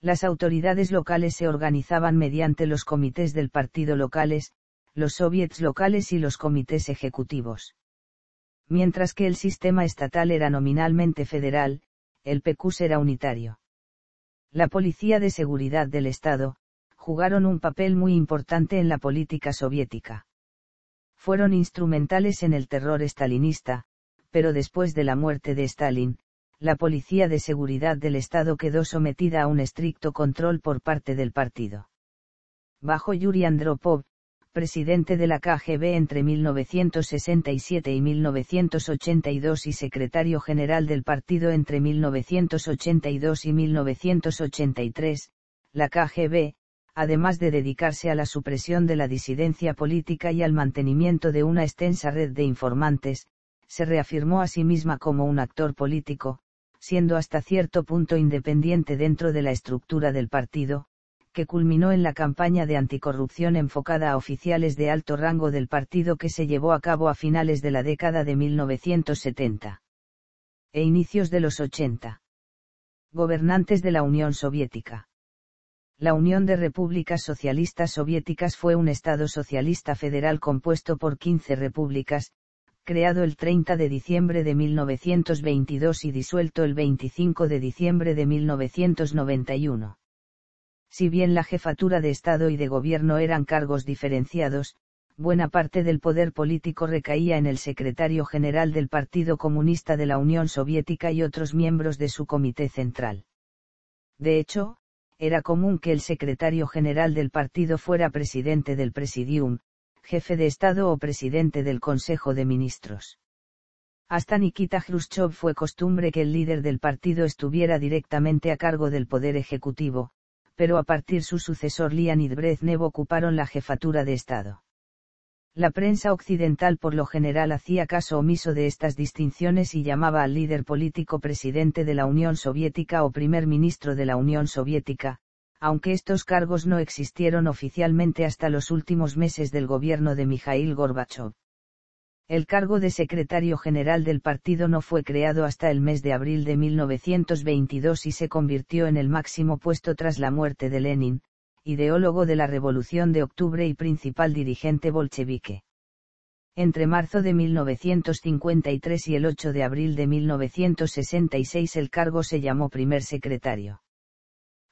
Las autoridades locales se organizaban mediante los comités del partido locales, los soviets locales y los comités ejecutivos. Mientras que el sistema estatal era nominalmente federal, el PECUS era unitario. La Policía de Seguridad del Estado, jugaron un papel muy importante en la política soviética. Fueron instrumentales en el terror estalinista, pero después de la muerte de Stalin, la Policía de Seguridad del Estado quedó sometida a un estricto control por parte del partido. Bajo Yuri Andropov, presidente de la KGB entre 1967 y 1982 y secretario general del partido entre 1982 y 1983, la KGB, además de dedicarse a la supresión de la disidencia política y al mantenimiento de una extensa red de informantes, se reafirmó a sí misma como un actor político, siendo hasta cierto punto independiente dentro de la estructura del partido, que culminó en la campaña de anticorrupción enfocada a oficiales de alto rango del partido que se llevó a cabo a finales de la década de 1970 e inicios de los 80. Gobernantes de la Unión Soviética. La Unión de Repúblicas Socialistas Soviéticas fue un Estado socialista federal compuesto por 15 repúblicas, creado el 30 de diciembre de 1922 y disuelto el 25 de diciembre de 1991. Si bien la jefatura de Estado y de Gobierno eran cargos diferenciados, buena parte del poder político recaía en el secretario general del Partido Comunista de la Unión Soviética y otros miembros de su comité central. De hecho, era común que el secretario general del partido fuera presidente del presidium, jefe de Estado o presidente del Consejo de Ministros. Hasta Nikita Khrushchev fue costumbre que el líder del partido estuviera directamente a cargo del poder ejecutivo, pero a partir su sucesor Leonid Brezhnev ocuparon la jefatura de Estado. La prensa occidental por lo general hacía caso omiso de estas distinciones y llamaba al líder político presidente de la Unión Soviética o primer ministro de la Unión Soviética, aunque estos cargos no existieron oficialmente hasta los últimos meses del gobierno de Mikhail Gorbachev. El cargo de secretario general del partido no fue creado hasta el mes de abril de 1922 y se convirtió en el máximo puesto tras la muerte de Lenin, ideólogo de la Revolución de Octubre y principal dirigente bolchevique. Entre marzo de 1953 y el 8 de abril de 1966 el cargo se llamó primer secretario.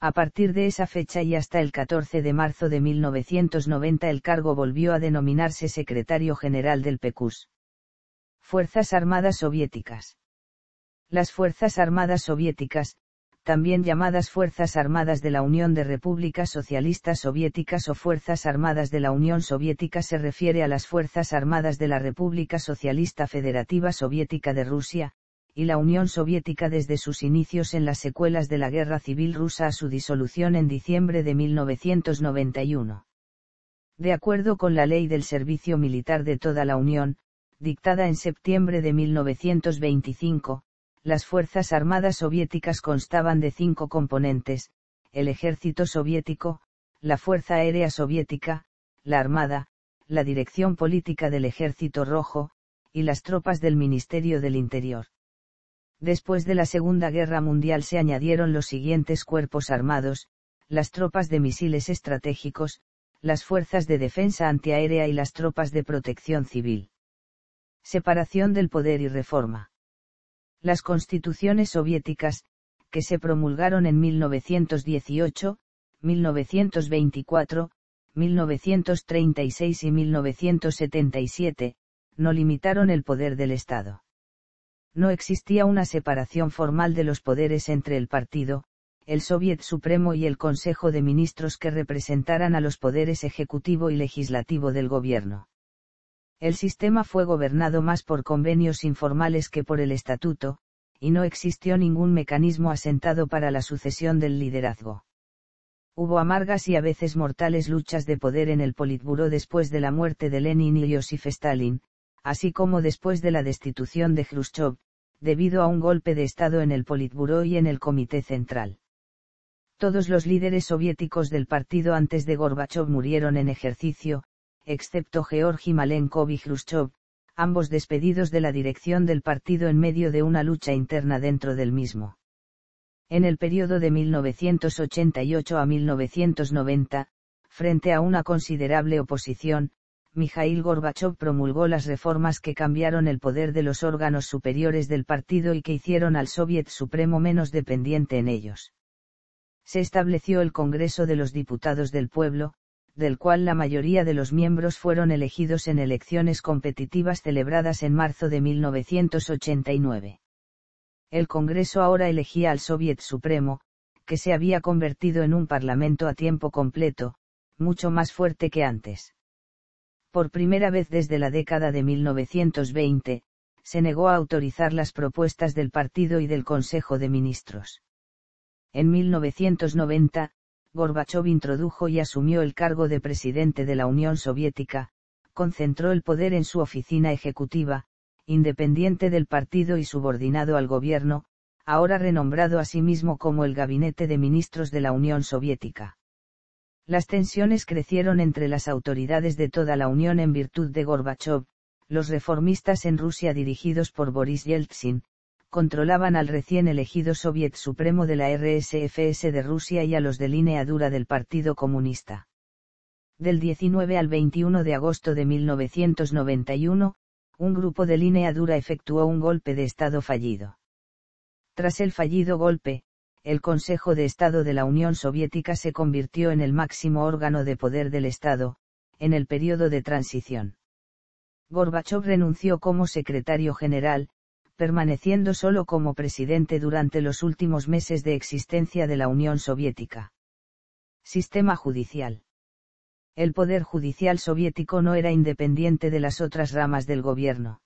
A partir de esa fecha y hasta el 14 de marzo de 1990 el cargo volvió a denominarse Secretario General del PECUS. Fuerzas Armadas Soviéticas. Las Fuerzas Armadas Soviéticas, también llamadas Fuerzas Armadas de la Unión de Repúblicas Socialistas Soviéticas o Fuerzas Armadas de la Unión Soviética se refiere a las Fuerzas Armadas de la República Socialista Federativa Soviética de Rusia, y la Unión Soviética desde sus inicios en las secuelas de la Guerra Civil Rusa a su disolución en diciembre de 1991. De acuerdo con la ley del servicio militar de toda la Unión, dictada en septiembre de 1925, las Fuerzas Armadas Soviéticas constaban de cinco componentes, el ejército soviético, la Fuerza Aérea Soviética, la Armada, la Dirección Política del Ejército Rojo, y las tropas del Ministerio del Interior. Después de la Segunda Guerra Mundial se añadieron los siguientes cuerpos armados, las tropas de misiles estratégicos, las fuerzas de defensa antiaérea y las tropas de protección civil. Separación del poder y reforma. Las constituciones soviéticas, que se promulgaron en 1918, 1924, 1936 y 1977, no limitaron el poder del Estado no existía una separación formal de los poderes entre el partido, el Soviet Supremo y el Consejo de Ministros que representaran a los poderes ejecutivo y legislativo del gobierno. El sistema fue gobernado más por convenios informales que por el estatuto, y no existió ningún mecanismo asentado para la sucesión del liderazgo. Hubo amargas y a veces mortales luchas de poder en el Politburó después de la muerte de Lenin y Joseph Stalin, así como después de la destitución de Khrushchev, debido a un golpe de Estado en el Politburó y en el Comité Central. Todos los líderes soviéticos del partido antes de Gorbachev murieron en ejercicio, excepto Georgi Malenkov y Khrushchev, ambos despedidos de la dirección del partido en medio de una lucha interna dentro del mismo. En el periodo de 1988 a 1990, frente a una considerable oposición, Mijail Gorbachev promulgó las reformas que cambiaron el poder de los órganos superiores del partido y que hicieron al Soviet Supremo menos dependiente en ellos. Se estableció el Congreso de los Diputados del Pueblo, del cual la mayoría de los miembros fueron elegidos en elecciones competitivas celebradas en marzo de 1989. El Congreso ahora elegía al Soviet Supremo, que se había convertido en un parlamento a tiempo completo, mucho más fuerte que antes por primera vez desde la década de 1920, se negó a autorizar las propuestas del partido y del Consejo de Ministros. En 1990, Gorbachev introdujo y asumió el cargo de presidente de la Unión Soviética, concentró el poder en su oficina ejecutiva, independiente del partido y subordinado al gobierno, ahora renombrado a sí mismo como el Gabinete de Ministros de la Unión Soviética. Las tensiones crecieron entre las autoridades de toda la Unión en virtud de Gorbachev, los reformistas en Rusia dirigidos por Boris Yeltsin, controlaban al recién elegido Soviet Supremo de la RSFS de Rusia y a los de línea dura del Partido Comunista. Del 19 al 21 de agosto de 1991, un grupo de línea dura efectuó un golpe de Estado fallido. Tras el fallido golpe, el Consejo de Estado de la Unión Soviética se convirtió en el máximo órgano de poder del Estado, en el periodo de transición. Gorbachev renunció como secretario general, permaneciendo solo como presidente durante los últimos meses de existencia de la Unión Soviética. Sistema judicial. El poder judicial soviético no era independiente de las otras ramas del gobierno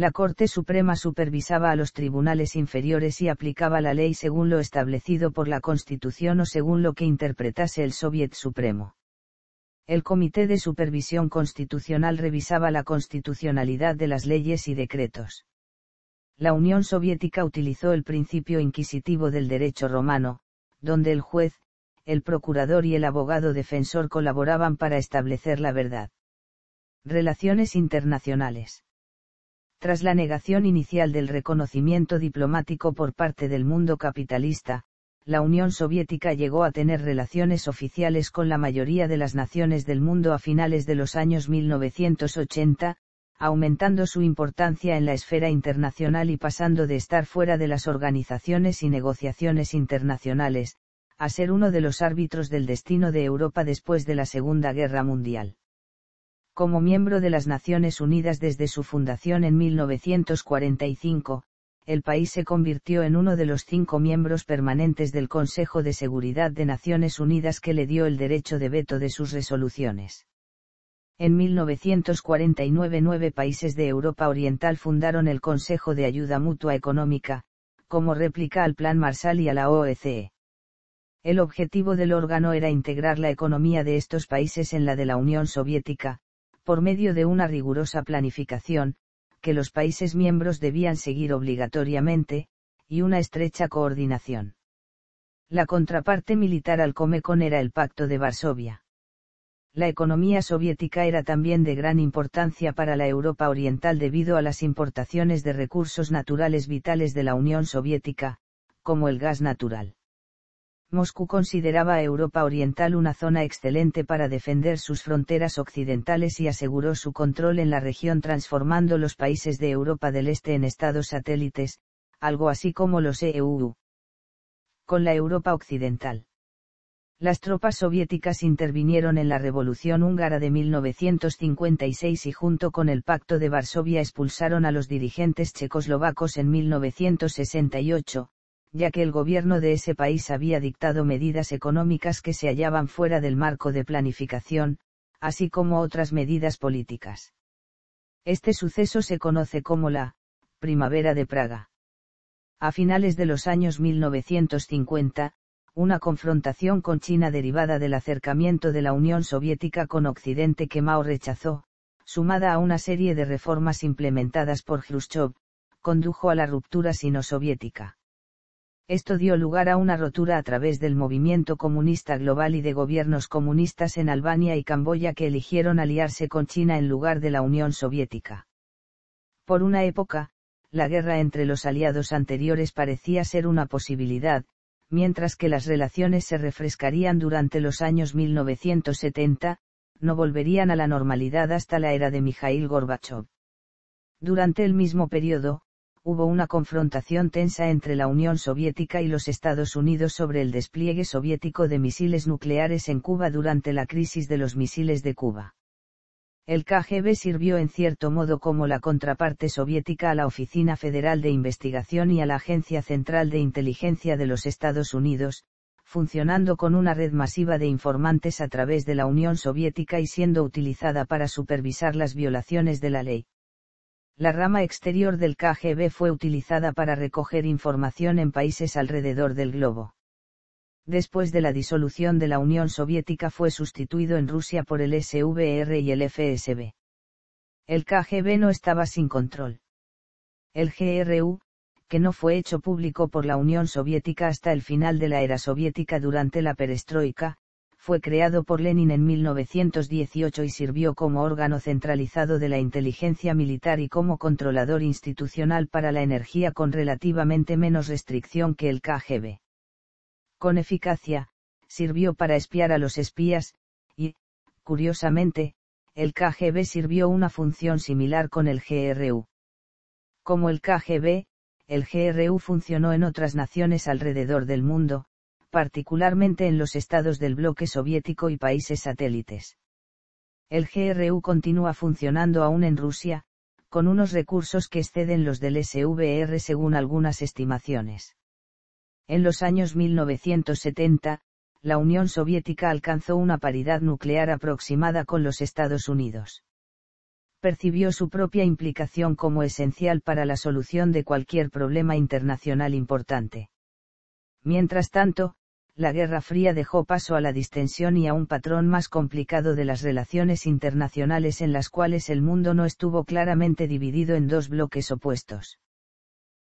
la Corte Suprema supervisaba a los tribunales inferiores y aplicaba la ley según lo establecido por la Constitución o según lo que interpretase el Soviet Supremo. El Comité de Supervisión Constitucional revisaba la constitucionalidad de las leyes y decretos. La Unión Soviética utilizó el principio inquisitivo del derecho romano, donde el juez, el procurador y el abogado defensor colaboraban para establecer la verdad. Relaciones internacionales tras la negación inicial del reconocimiento diplomático por parte del mundo capitalista, la Unión Soviética llegó a tener relaciones oficiales con la mayoría de las naciones del mundo a finales de los años 1980, aumentando su importancia en la esfera internacional y pasando de estar fuera de las organizaciones y negociaciones internacionales, a ser uno de los árbitros del destino de Europa después de la Segunda Guerra Mundial como miembro de las Naciones Unidas desde su fundación en 1945, el país se convirtió en uno de los cinco miembros permanentes del Consejo de Seguridad de Naciones Unidas que le dio el derecho de veto de sus resoluciones. En 1949 nueve países de Europa Oriental fundaron el Consejo de Ayuda Mutua Económica, como réplica al Plan Marshall y a la OECE. E. El objetivo del órgano era integrar la economía de estos países en la de la Unión Soviética, por medio de una rigurosa planificación, que los países miembros debían seguir obligatoriamente, y una estrecha coordinación. La contraparte militar al Comecon era el Pacto de Varsovia. La economía soviética era también de gran importancia para la Europa Oriental debido a las importaciones de recursos naturales vitales de la Unión Soviética, como el gas natural. Moscú consideraba a Europa Oriental una zona excelente para defender sus fronteras occidentales y aseguró su control en la región transformando los países de Europa del Este en estados satélites, algo así como los EU. Con la Europa Occidental. Las tropas soviéticas intervinieron en la Revolución Húngara de 1956 y junto con el Pacto de Varsovia expulsaron a los dirigentes checoslovacos en 1968, ya que el gobierno de ese país había dictado medidas económicas que se hallaban fuera del marco de planificación, así como otras medidas políticas. Este suceso se conoce como la Primavera de Praga. A finales de los años 1950, una confrontación con China derivada del acercamiento de la Unión Soviética con Occidente que Mao rechazó, sumada a una serie de reformas implementadas por Khrushchev, condujo a la ruptura sino-soviética. Esto dio lugar a una rotura a través del movimiento comunista global y de gobiernos comunistas en Albania y Camboya que eligieron aliarse con China en lugar de la Unión Soviética. Por una época, la guerra entre los aliados anteriores parecía ser una posibilidad, mientras que las relaciones se refrescarían durante los años 1970, no volverían a la normalidad hasta la era de Mikhail Gorbachev. Durante el mismo periodo, hubo una confrontación tensa entre la Unión Soviética y los Estados Unidos sobre el despliegue soviético de misiles nucleares en Cuba durante la crisis de los misiles de Cuba. El KGB sirvió en cierto modo como la contraparte soviética a la Oficina Federal de Investigación y a la Agencia Central de Inteligencia de los Estados Unidos, funcionando con una red masiva de informantes a través de la Unión Soviética y siendo utilizada para supervisar las violaciones de la ley la rama exterior del KGB fue utilizada para recoger información en países alrededor del globo. Después de la disolución de la Unión Soviética fue sustituido en Rusia por el SVR y el FSB. El KGB no estaba sin control. El GRU, que no fue hecho público por la Unión Soviética hasta el final de la era soviética durante la perestroika, fue creado por Lenin en 1918 y sirvió como órgano centralizado de la inteligencia militar y como controlador institucional para la energía con relativamente menos restricción que el KGB. Con eficacia, sirvió para espiar a los espías, y, curiosamente, el KGB sirvió una función similar con el GRU. Como el KGB, el GRU funcionó en otras naciones alrededor del mundo, particularmente en los estados del bloque soviético y países satélites. El GRU continúa funcionando aún en Rusia, con unos recursos que exceden los del SVR según algunas estimaciones. En los años 1970, la Unión Soviética alcanzó una paridad nuclear aproximada con los Estados Unidos. Percibió su propia implicación como esencial para la solución de cualquier problema internacional importante. Mientras tanto, la Guerra Fría dejó paso a la distensión y a un patrón más complicado de las relaciones internacionales en las cuales el mundo no estuvo claramente dividido en dos bloques opuestos.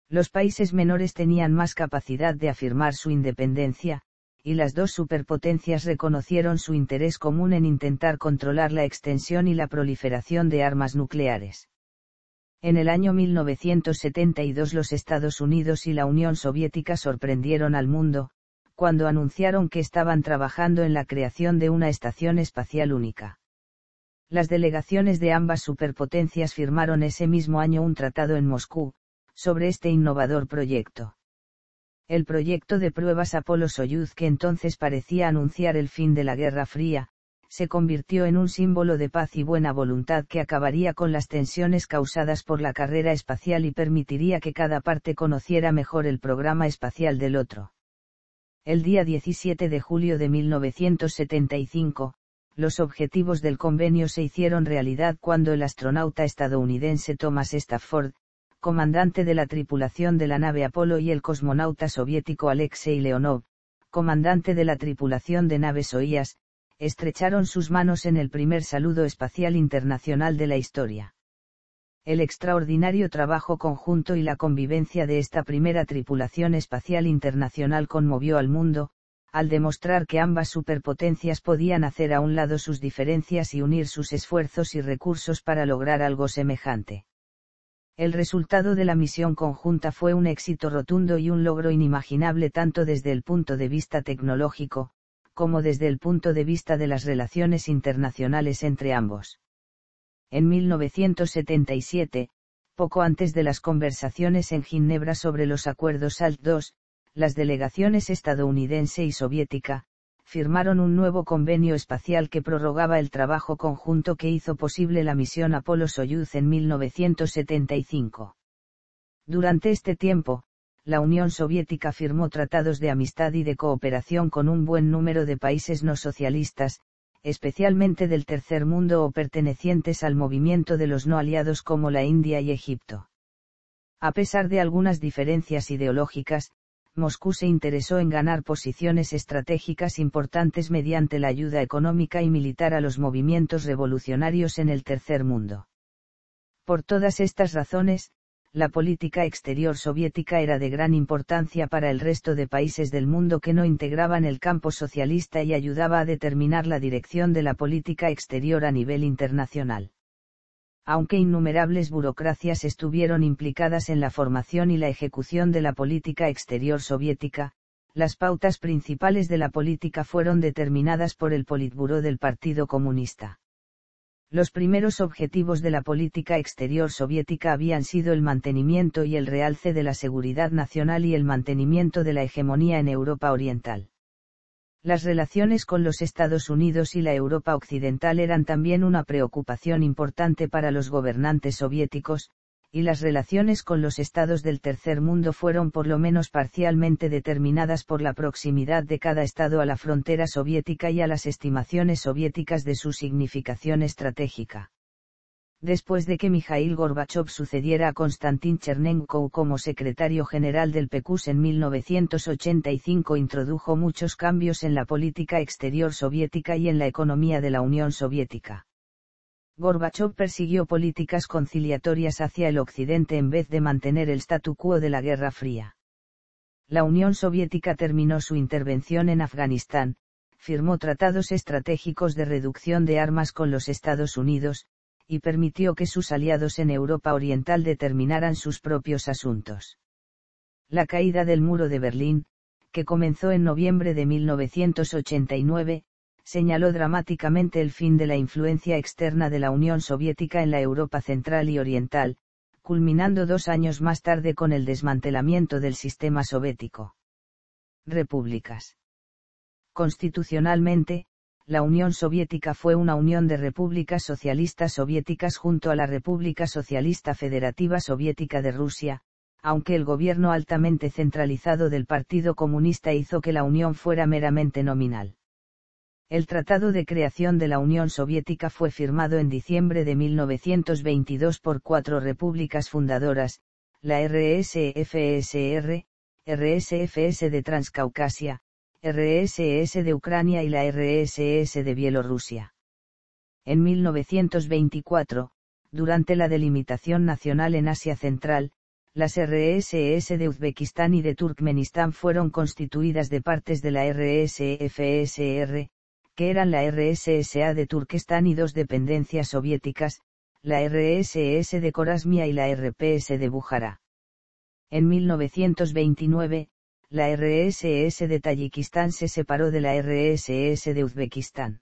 Los países menores tenían más capacidad de afirmar su independencia, y las dos superpotencias reconocieron su interés común en intentar controlar la extensión y la proliferación de armas nucleares. En el año 1972 los Estados Unidos y la Unión Soviética sorprendieron al mundo, cuando anunciaron que estaban trabajando en la creación de una estación espacial única. Las delegaciones de ambas superpotencias firmaron ese mismo año un tratado en Moscú, sobre este innovador proyecto. El proyecto de pruebas Apolo-Soyuz que entonces parecía anunciar el fin de la Guerra Fría, se convirtió en un símbolo de paz y buena voluntad que acabaría con las tensiones causadas por la carrera espacial y permitiría que cada parte conociera mejor el programa espacial del otro. El día 17 de julio de 1975, los objetivos del convenio se hicieron realidad cuando el astronauta estadounidense Thomas Stafford, comandante de la tripulación de la nave Apolo y el cosmonauta soviético Alexei Leonov, comandante de la tripulación de naves Oías, estrecharon sus manos en el primer saludo espacial internacional de la historia el extraordinario trabajo conjunto y la convivencia de esta primera tripulación espacial internacional conmovió al mundo, al demostrar que ambas superpotencias podían hacer a un lado sus diferencias y unir sus esfuerzos y recursos para lograr algo semejante. El resultado de la misión conjunta fue un éxito rotundo y un logro inimaginable tanto desde el punto de vista tecnológico, como desde el punto de vista de las relaciones internacionales entre ambos en 1977, poco antes de las conversaciones en Ginebra sobre los acuerdos SALT 2 las delegaciones estadounidense y soviética, firmaron un nuevo convenio espacial que prorrogaba el trabajo conjunto que hizo posible la misión Apolo-Soyuz en 1975. Durante este tiempo, la Unión Soviética firmó tratados de amistad y de cooperación con un buen número de países no socialistas, especialmente del tercer mundo o pertenecientes al movimiento de los no aliados como la India y Egipto. A pesar de algunas diferencias ideológicas, Moscú se interesó en ganar posiciones estratégicas importantes mediante la ayuda económica y militar a los movimientos revolucionarios en el tercer mundo. Por todas estas razones, la política exterior soviética era de gran importancia para el resto de países del mundo que no integraban el campo socialista y ayudaba a determinar la dirección de la política exterior a nivel internacional. Aunque innumerables burocracias estuvieron implicadas en la formación y la ejecución de la política exterior soviética, las pautas principales de la política fueron determinadas por el Politburó del Partido Comunista. Los primeros objetivos de la política exterior soviética habían sido el mantenimiento y el realce de la seguridad nacional y el mantenimiento de la hegemonía en Europa Oriental. Las relaciones con los Estados Unidos y la Europa Occidental eran también una preocupación importante para los gobernantes soviéticos, y las relaciones con los estados del tercer mundo fueron por lo menos parcialmente determinadas por la proximidad de cada estado a la frontera soviética y a las estimaciones soviéticas de su significación estratégica. Después de que Mikhail Gorbachev sucediera a Konstantin Chernenko como secretario general del PECUS en 1985 introdujo muchos cambios en la política exterior soviética y en la economía de la Unión Soviética Gorbachev persiguió políticas conciliatorias hacia el occidente en vez de mantener el statu quo de la Guerra Fría. La Unión Soviética terminó su intervención en Afganistán, firmó tratados estratégicos de reducción de armas con los Estados Unidos, y permitió que sus aliados en Europa Oriental determinaran sus propios asuntos. La caída del muro de Berlín, que comenzó en noviembre de 1989, señaló dramáticamente el fin de la influencia externa de la Unión Soviética en la Europa central y oriental, culminando dos años más tarde con el desmantelamiento del sistema soviético. Repúblicas. Constitucionalmente, la Unión Soviética fue una unión de repúblicas socialistas soviéticas junto a la República Socialista Federativa Soviética de Rusia, aunque el gobierno altamente centralizado del Partido Comunista hizo que la unión fuera meramente nominal. El Tratado de Creación de la Unión Soviética fue firmado en diciembre de 1922 por cuatro repúblicas fundadoras, la RSFSR, RSFS de Transcaucasia, RSS de Ucrania y la RSS de Bielorrusia. En 1924, durante la delimitación nacional en Asia Central, las RSS de Uzbekistán y de Turkmenistán fueron constituidas de partes de la RSFSR, que eran la RSSA de Turquestán y dos dependencias soviéticas, la RSS de Corasmia y la RPS de Bujará. En 1929, la RSS de Tayikistán se separó de la RSS de Uzbekistán.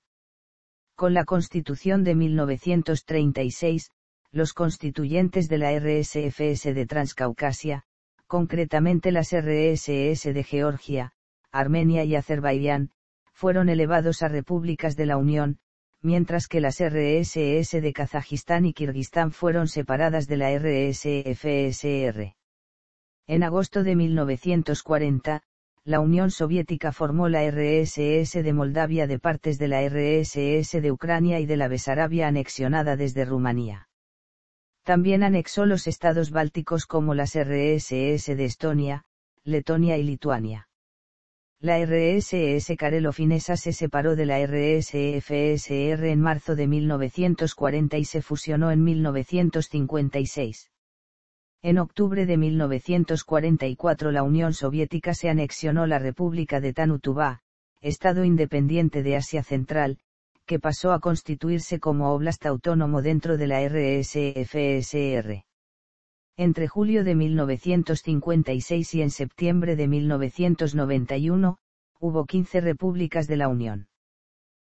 Con la Constitución de 1936, los constituyentes de la RSFS de Transcaucasia, concretamente las RSS de Georgia, Armenia y Azerbaiyán, fueron elevados a repúblicas de la Unión, mientras que las RSS de Kazajistán y Kirguistán fueron separadas de la RSFSR. En agosto de 1940, la Unión Soviética formó la RSS de Moldavia de partes de la RSS de Ucrania y de la Besarabia anexionada desde Rumanía. También anexó los estados bálticos como las RSS de Estonia, Letonia y Lituania. La RSS Carelo Finesa se separó de la RSFSR en marzo de 1940 y se fusionó en 1956. En octubre de 1944 la Unión Soviética se anexionó la República de Tanutubá, Estado independiente de Asia Central, que pasó a constituirse como oblast autónomo dentro de la RSFSR entre julio de 1956 y en septiembre de 1991, hubo 15 repúblicas de la Unión.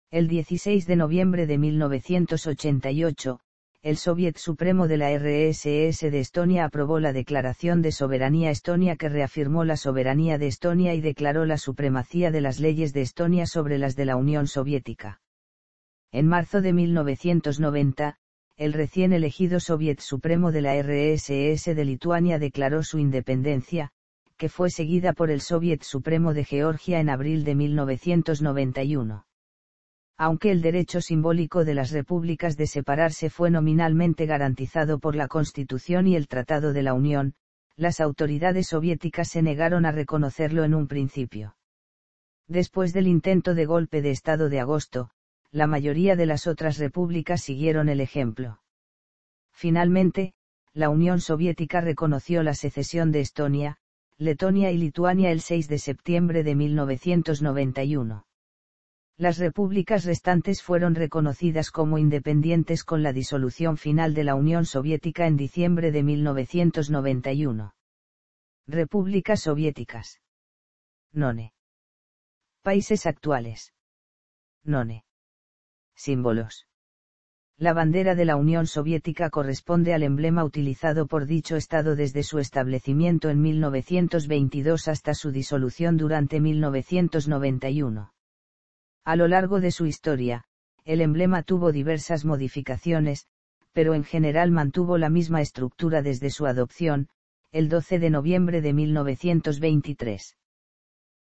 El 16 de noviembre de 1988, el Soviet Supremo de la RSS de Estonia aprobó la Declaración de Soberanía Estonia que reafirmó la soberanía de Estonia y declaró la supremacía de las leyes de Estonia sobre las de la Unión Soviética. En marzo de 1990, el recién elegido Soviet Supremo de la RSS de Lituania declaró su independencia, que fue seguida por el Soviet Supremo de Georgia en abril de 1991. Aunque el derecho simbólico de las repúblicas de separarse fue nominalmente garantizado por la Constitución y el Tratado de la Unión, las autoridades soviéticas se negaron a reconocerlo en un principio. Después del intento de golpe de Estado de agosto, la mayoría de las otras repúblicas siguieron el ejemplo. Finalmente, la Unión Soviética reconoció la secesión de Estonia, Letonia y Lituania el 6 de septiembre de 1991. Las repúblicas restantes fueron reconocidas como independientes con la disolución final de la Unión Soviética en diciembre de 1991. Repúblicas soviéticas. None. Países actuales. None. Símbolos. La bandera de la Unión Soviética corresponde al emblema utilizado por dicho Estado desde su establecimiento en 1922 hasta su disolución durante 1991. A lo largo de su historia, el emblema tuvo diversas modificaciones, pero en general mantuvo la misma estructura desde su adopción, el 12 de noviembre de 1923.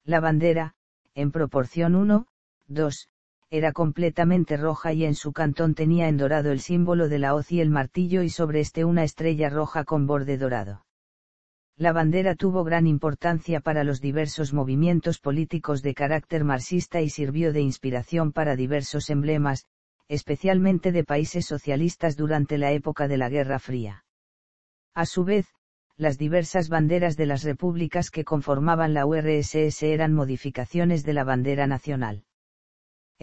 La bandera, en proporción 1, 2, era completamente roja y en su cantón tenía en dorado el símbolo de la hoz y el martillo y sobre este una estrella roja con borde dorado. La bandera tuvo gran importancia para los diversos movimientos políticos de carácter marxista y sirvió de inspiración para diversos emblemas, especialmente de países socialistas durante la época de la Guerra Fría. A su vez, las diversas banderas de las repúblicas que conformaban la URSS eran modificaciones de la bandera nacional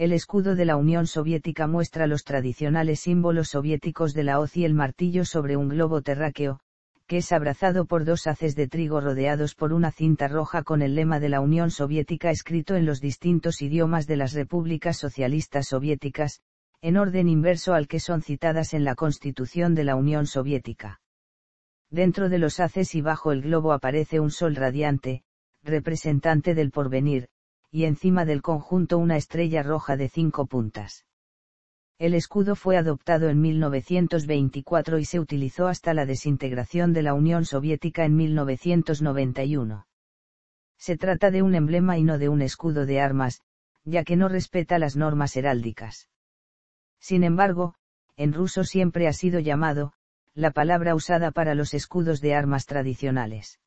el escudo de la Unión Soviética muestra los tradicionales símbolos soviéticos de la hoz y el martillo sobre un globo terráqueo, que es abrazado por dos haces de trigo rodeados por una cinta roja con el lema de la Unión Soviética escrito en los distintos idiomas de las repúblicas socialistas soviéticas, en orden inverso al que son citadas en la Constitución de la Unión Soviética. Dentro de los haces y bajo el globo aparece un sol radiante, representante del porvenir, y encima del conjunto una estrella roja de cinco puntas. El escudo fue adoptado en 1924 y se utilizó hasta la desintegración de la Unión Soviética en 1991. Se trata de un emblema y no de un escudo de armas, ya que no respeta las normas heráldicas. Sin embargo, en ruso siempre ha sido llamado, la palabra usada para los escudos de armas tradicionales.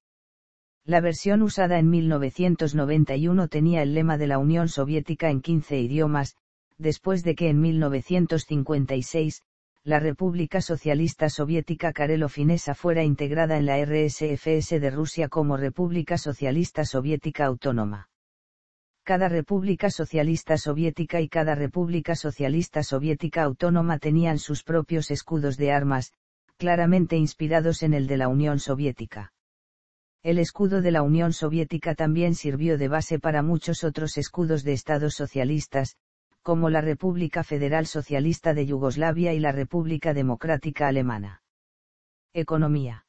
La versión usada en 1991 tenía el lema de la Unión Soviética en 15 idiomas, después de que en 1956, la República Socialista Soviética Karelo-Finesa fuera integrada en la RSFS de Rusia como República Socialista Soviética Autónoma. Cada República Socialista Soviética y cada República Socialista Soviética Autónoma tenían sus propios escudos de armas, claramente inspirados en el de la Unión Soviética. El escudo de la Unión Soviética también sirvió de base para muchos otros escudos de estados socialistas, como la República Federal Socialista de Yugoslavia y la República Democrática Alemana. Economía.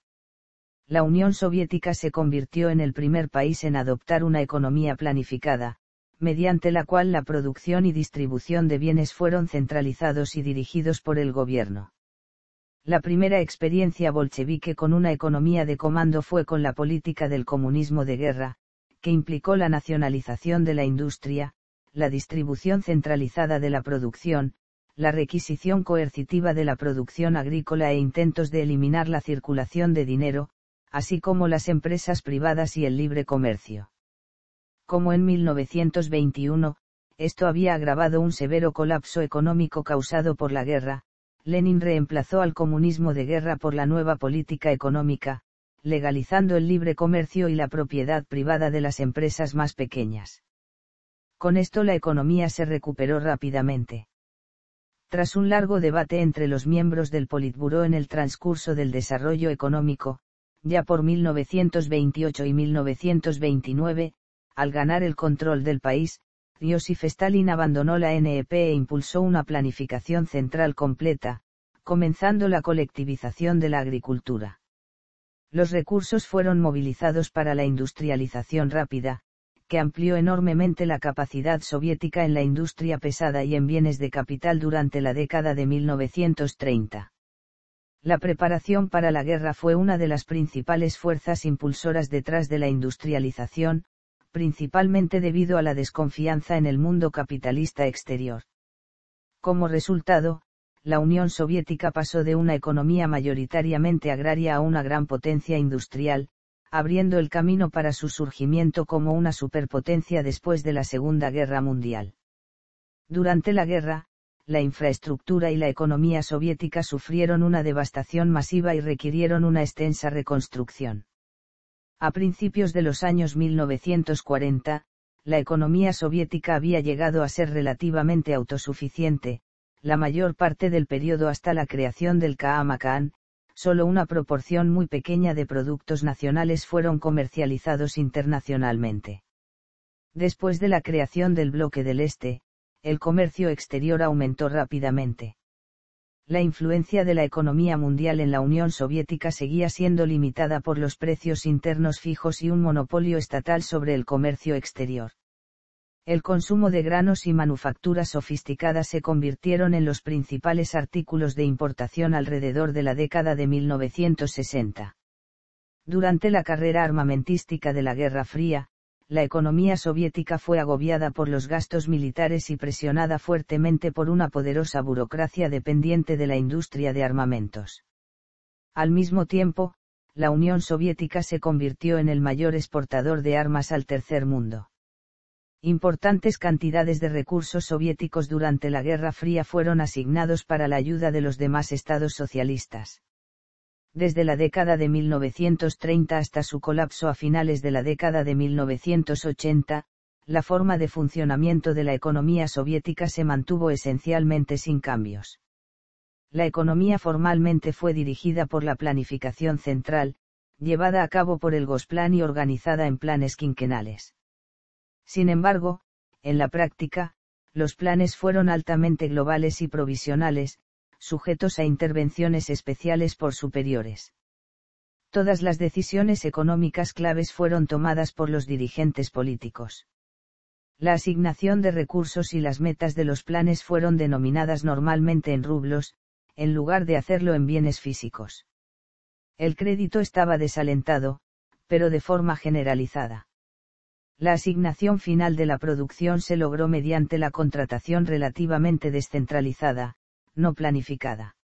La Unión Soviética se convirtió en el primer país en adoptar una economía planificada, mediante la cual la producción y distribución de bienes fueron centralizados y dirigidos por el gobierno. La primera experiencia bolchevique con una economía de comando fue con la política del comunismo de guerra, que implicó la nacionalización de la industria, la distribución centralizada de la producción, la requisición coercitiva de la producción agrícola e intentos de eliminar la circulación de dinero, así como las empresas privadas y el libre comercio. Como en 1921, esto había agravado un severo colapso económico causado por la guerra, Lenin reemplazó al comunismo de guerra por la nueva política económica, legalizando el libre comercio y la propiedad privada de las empresas más pequeñas. Con esto la economía se recuperó rápidamente. Tras un largo debate entre los miembros del Politburó en el transcurso del desarrollo económico, ya por 1928 y 1929, al ganar el control del país, Yosif Stalin abandonó la NEP e impulsó una planificación central completa, comenzando la colectivización de la agricultura. Los recursos fueron movilizados para la industrialización rápida, que amplió enormemente la capacidad soviética en la industria pesada y en bienes de capital durante la década de 1930. La preparación para la guerra fue una de las principales fuerzas impulsoras detrás de la industrialización, principalmente debido a la desconfianza en el mundo capitalista exterior. Como resultado, la Unión Soviética pasó de una economía mayoritariamente agraria a una gran potencia industrial, abriendo el camino para su surgimiento como una superpotencia después de la Segunda Guerra Mundial. Durante la guerra, la infraestructura y la economía soviética sufrieron una devastación masiva y requirieron una extensa reconstrucción. A principios de los años 1940, la economía soviética había llegado a ser relativamente autosuficiente, la mayor parte del periodo hasta la creación del Kaamakan, solo una proporción muy pequeña de productos nacionales fueron comercializados internacionalmente. Después de la creación del bloque del Este, el comercio exterior aumentó rápidamente la influencia de la economía mundial en la Unión Soviética seguía siendo limitada por los precios internos fijos y un monopolio estatal sobre el comercio exterior. El consumo de granos y manufacturas sofisticadas se convirtieron en los principales artículos de importación alrededor de la década de 1960. Durante la carrera armamentística de la Guerra Fría, la economía soviética fue agobiada por los gastos militares y presionada fuertemente por una poderosa burocracia dependiente de la industria de armamentos. Al mismo tiempo, la Unión Soviética se convirtió en el mayor exportador de armas al tercer mundo. Importantes cantidades de recursos soviéticos durante la Guerra Fría fueron asignados para la ayuda de los demás estados socialistas desde la década de 1930 hasta su colapso a finales de la década de 1980, la forma de funcionamiento de la economía soviética se mantuvo esencialmente sin cambios. La economía formalmente fue dirigida por la planificación central, llevada a cabo por el Gosplan y organizada en planes quinquenales. Sin embargo, en la práctica, los planes fueron altamente globales y provisionales, sujetos a intervenciones especiales por superiores. Todas las decisiones económicas claves fueron tomadas por los dirigentes políticos. La asignación de recursos y las metas de los planes fueron denominadas normalmente en rublos, en lugar de hacerlo en bienes físicos. El crédito estaba desalentado, pero de forma generalizada. La asignación final de la producción se logró mediante la contratación relativamente descentralizada, no planificada.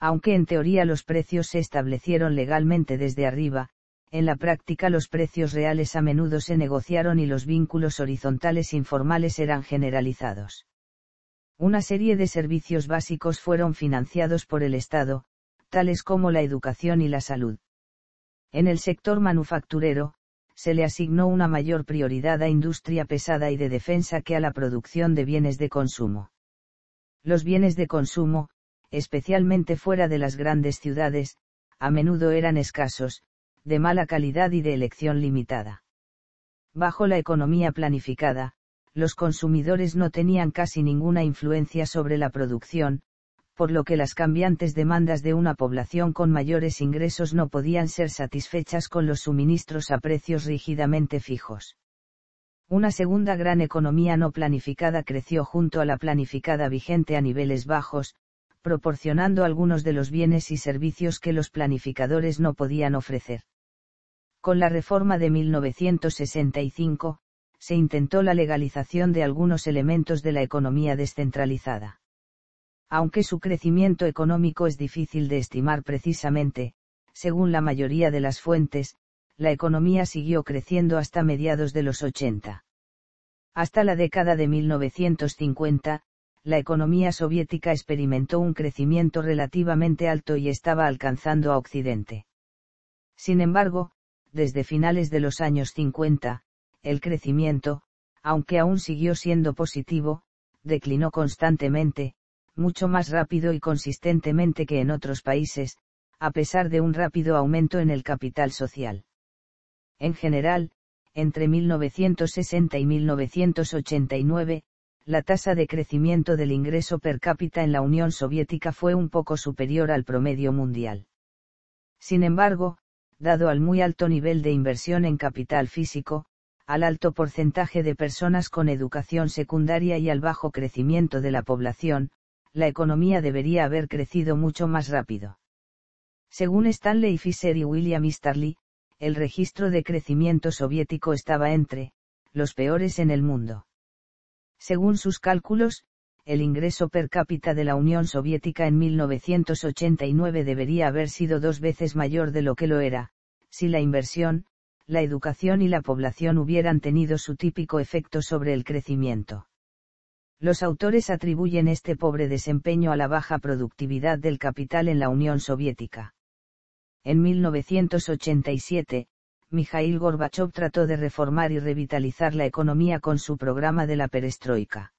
Aunque en teoría los precios se establecieron legalmente desde arriba, en la práctica los precios reales a menudo se negociaron y los vínculos horizontales informales eran generalizados. Una serie de servicios básicos fueron financiados por el Estado, tales como la educación y la salud. En el sector manufacturero, se le asignó una mayor prioridad a industria pesada y de defensa que a la producción de bienes de consumo. Los bienes de consumo, especialmente fuera de las grandes ciudades, a menudo eran escasos, de mala calidad y de elección limitada. Bajo la economía planificada, los consumidores no tenían casi ninguna influencia sobre la producción, por lo que las cambiantes demandas de una población con mayores ingresos no podían ser satisfechas con los suministros a precios rígidamente fijos. Una segunda gran economía no planificada creció junto a la planificada vigente a niveles bajos, proporcionando algunos de los bienes y servicios que los planificadores no podían ofrecer. Con la reforma de 1965, se intentó la legalización de algunos elementos de la economía descentralizada. Aunque su crecimiento económico es difícil de estimar precisamente, según la mayoría de las fuentes, la economía siguió creciendo hasta mediados de los 80. Hasta la década de 1950, la economía soviética experimentó un crecimiento relativamente alto y estaba alcanzando a Occidente. Sin embargo, desde finales de los años 50, el crecimiento, aunque aún siguió siendo positivo, declinó constantemente, mucho más rápido y consistentemente que en otros países, a pesar de un rápido aumento en el capital social. En general, entre 1960 y 1989, la tasa de crecimiento del ingreso per cápita en la Unión Soviética fue un poco superior al promedio mundial. Sin embargo, dado al muy alto nivel de inversión en capital físico, al alto porcentaje de personas con educación secundaria y al bajo crecimiento de la población, la economía debería haber crecido mucho más rápido. Según Stanley Fisher y William Starley, el registro de crecimiento soviético estaba entre los peores en el mundo. Según sus cálculos, el ingreso per cápita de la Unión Soviética en 1989 debería haber sido dos veces mayor de lo que lo era, si la inversión, la educación y la población hubieran tenido su típico efecto sobre el crecimiento. Los autores atribuyen este pobre desempeño a la baja productividad del capital en la Unión Soviética. En 1987, Mikhail Gorbachev trató de reformar y revitalizar la economía con su programa de la perestroika.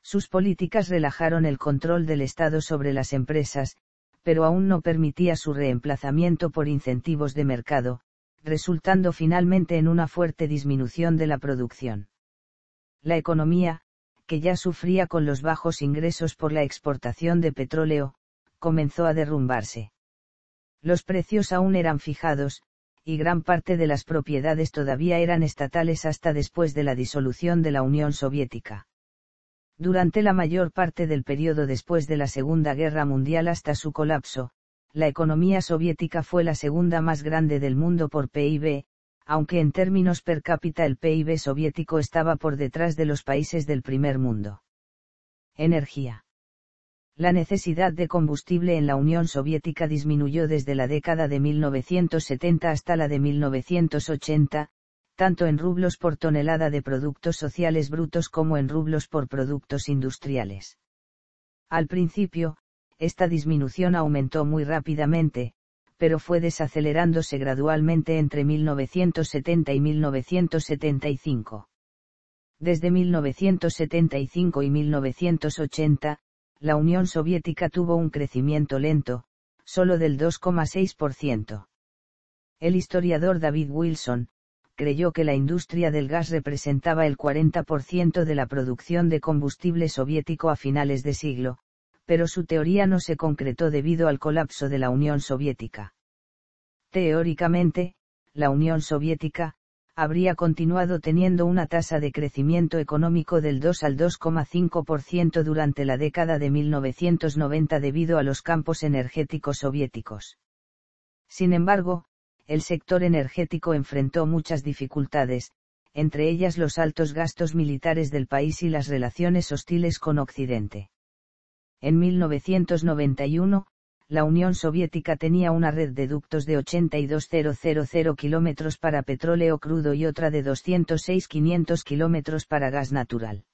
Sus políticas relajaron el control del Estado sobre las empresas, pero aún no permitía su reemplazamiento por incentivos de mercado, resultando finalmente en una fuerte disminución de la producción. La economía, que ya sufría con los bajos ingresos por la exportación de petróleo, comenzó a derrumbarse. Los precios aún eran fijados, y gran parte de las propiedades todavía eran estatales hasta después de la disolución de la Unión Soviética. Durante la mayor parte del periodo después de la Segunda Guerra Mundial hasta su colapso, la economía soviética fue la segunda más grande del mundo por PIB, aunque en términos per cápita el PIB soviético estaba por detrás de los países del primer mundo. Energía. La necesidad de combustible en la Unión Soviética disminuyó desde la década de 1970 hasta la de 1980, tanto en rublos por tonelada de productos sociales brutos como en rublos por productos industriales. Al principio, esta disminución aumentó muy rápidamente, pero fue desacelerándose gradualmente entre 1970 y 1975. Desde 1975 y 1980, la Unión Soviética tuvo un crecimiento lento, solo del 2,6%. El historiador David Wilson, creyó que la industria del gas representaba el 40% de la producción de combustible soviético a finales de siglo, pero su teoría no se concretó debido al colapso de la Unión Soviética. Teóricamente, la Unión Soviética, habría continuado teniendo una tasa de crecimiento económico del 2 al 2,5% durante la década de 1990 debido a los campos energéticos soviéticos. Sin embargo, el sector energético enfrentó muchas dificultades, entre ellas los altos gastos militares del país y las relaciones hostiles con Occidente. En 1991, la Unión Soviética tenía una red de ductos de 82.000 kilómetros para petróleo crudo y otra de 206.500 kilómetros para gas natural.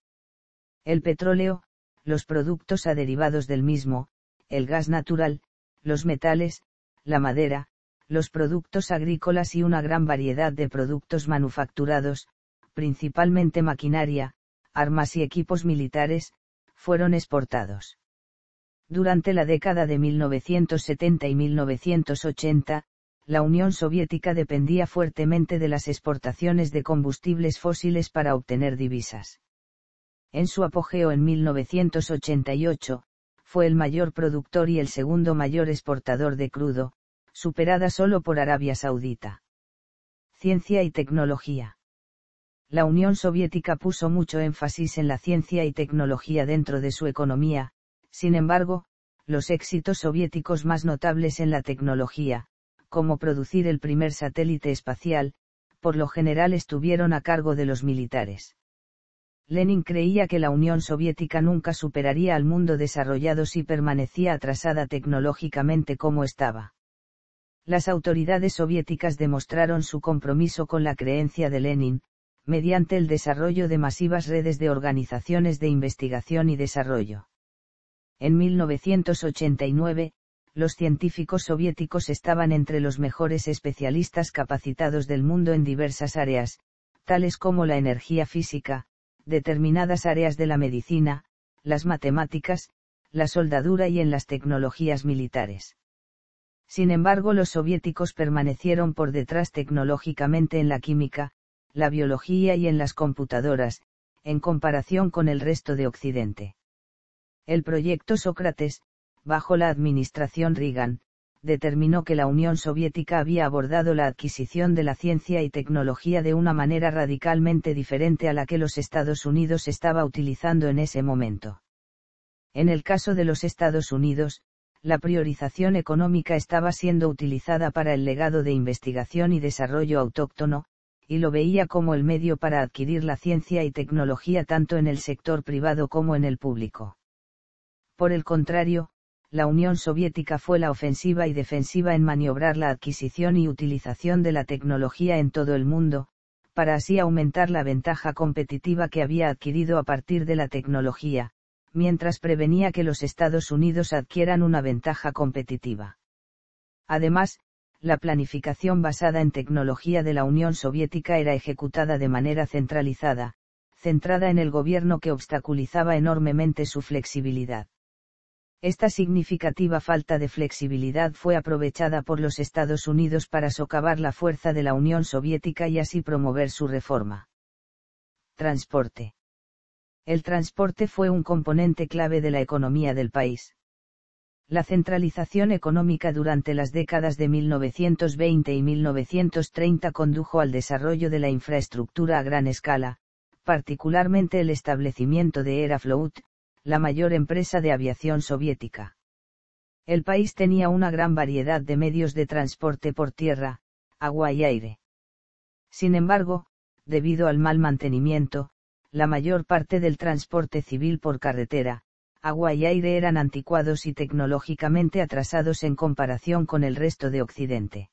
El petróleo, los productos a derivados del mismo, el gas natural, los metales, la madera, los productos agrícolas y una gran variedad de productos manufacturados, principalmente maquinaria, armas y equipos militares, fueron exportados. Durante la década de 1970 y 1980, la Unión Soviética dependía fuertemente de las exportaciones de combustibles fósiles para obtener divisas. En su apogeo en 1988, fue el mayor productor y el segundo mayor exportador de crudo, superada solo por Arabia Saudita. Ciencia y tecnología. La Unión Soviética puso mucho énfasis en la ciencia y tecnología dentro de su economía, sin embargo, los éxitos soviéticos más notables en la tecnología, como producir el primer satélite espacial, por lo general estuvieron a cargo de los militares. Lenin creía que la Unión Soviética nunca superaría al mundo desarrollado si permanecía atrasada tecnológicamente como estaba. Las autoridades soviéticas demostraron su compromiso con la creencia de Lenin, mediante el desarrollo de masivas redes de organizaciones de investigación y desarrollo. En 1989, los científicos soviéticos estaban entre los mejores especialistas capacitados del mundo en diversas áreas, tales como la energía física, determinadas áreas de la medicina, las matemáticas, la soldadura y en las tecnologías militares. Sin embargo, los soviéticos permanecieron por detrás tecnológicamente en la química, la biología y en las computadoras, en comparación con el resto de Occidente. El proyecto Sócrates, bajo la administración Reagan, determinó que la Unión Soviética había abordado la adquisición de la ciencia y tecnología de una manera radicalmente diferente a la que los Estados Unidos estaba utilizando en ese momento. En el caso de los Estados Unidos, la priorización económica estaba siendo utilizada para el legado de investigación y desarrollo autóctono, y lo veía como el medio para adquirir la ciencia y tecnología tanto en el sector privado como en el público. Por el contrario, la Unión Soviética fue la ofensiva y defensiva en maniobrar la adquisición y utilización de la tecnología en todo el mundo, para así aumentar la ventaja competitiva que había adquirido a partir de la tecnología, mientras prevenía que los Estados Unidos adquieran una ventaja competitiva. Además, la planificación basada en tecnología de la Unión Soviética era ejecutada de manera centralizada, centrada en el gobierno que obstaculizaba enormemente su flexibilidad. Esta significativa falta de flexibilidad fue aprovechada por los Estados Unidos para socavar la fuerza de la Unión Soviética y así promover su reforma. Transporte. El transporte fue un componente clave de la economía del país. La centralización económica durante las décadas de 1920 y 1930 condujo al desarrollo de la infraestructura a gran escala, particularmente el establecimiento de Aeroflot, la mayor empresa de aviación soviética. El país tenía una gran variedad de medios de transporte por tierra, agua y aire. Sin embargo, debido al mal mantenimiento, la mayor parte del transporte civil por carretera, agua y aire eran anticuados y tecnológicamente atrasados en comparación con el resto de Occidente.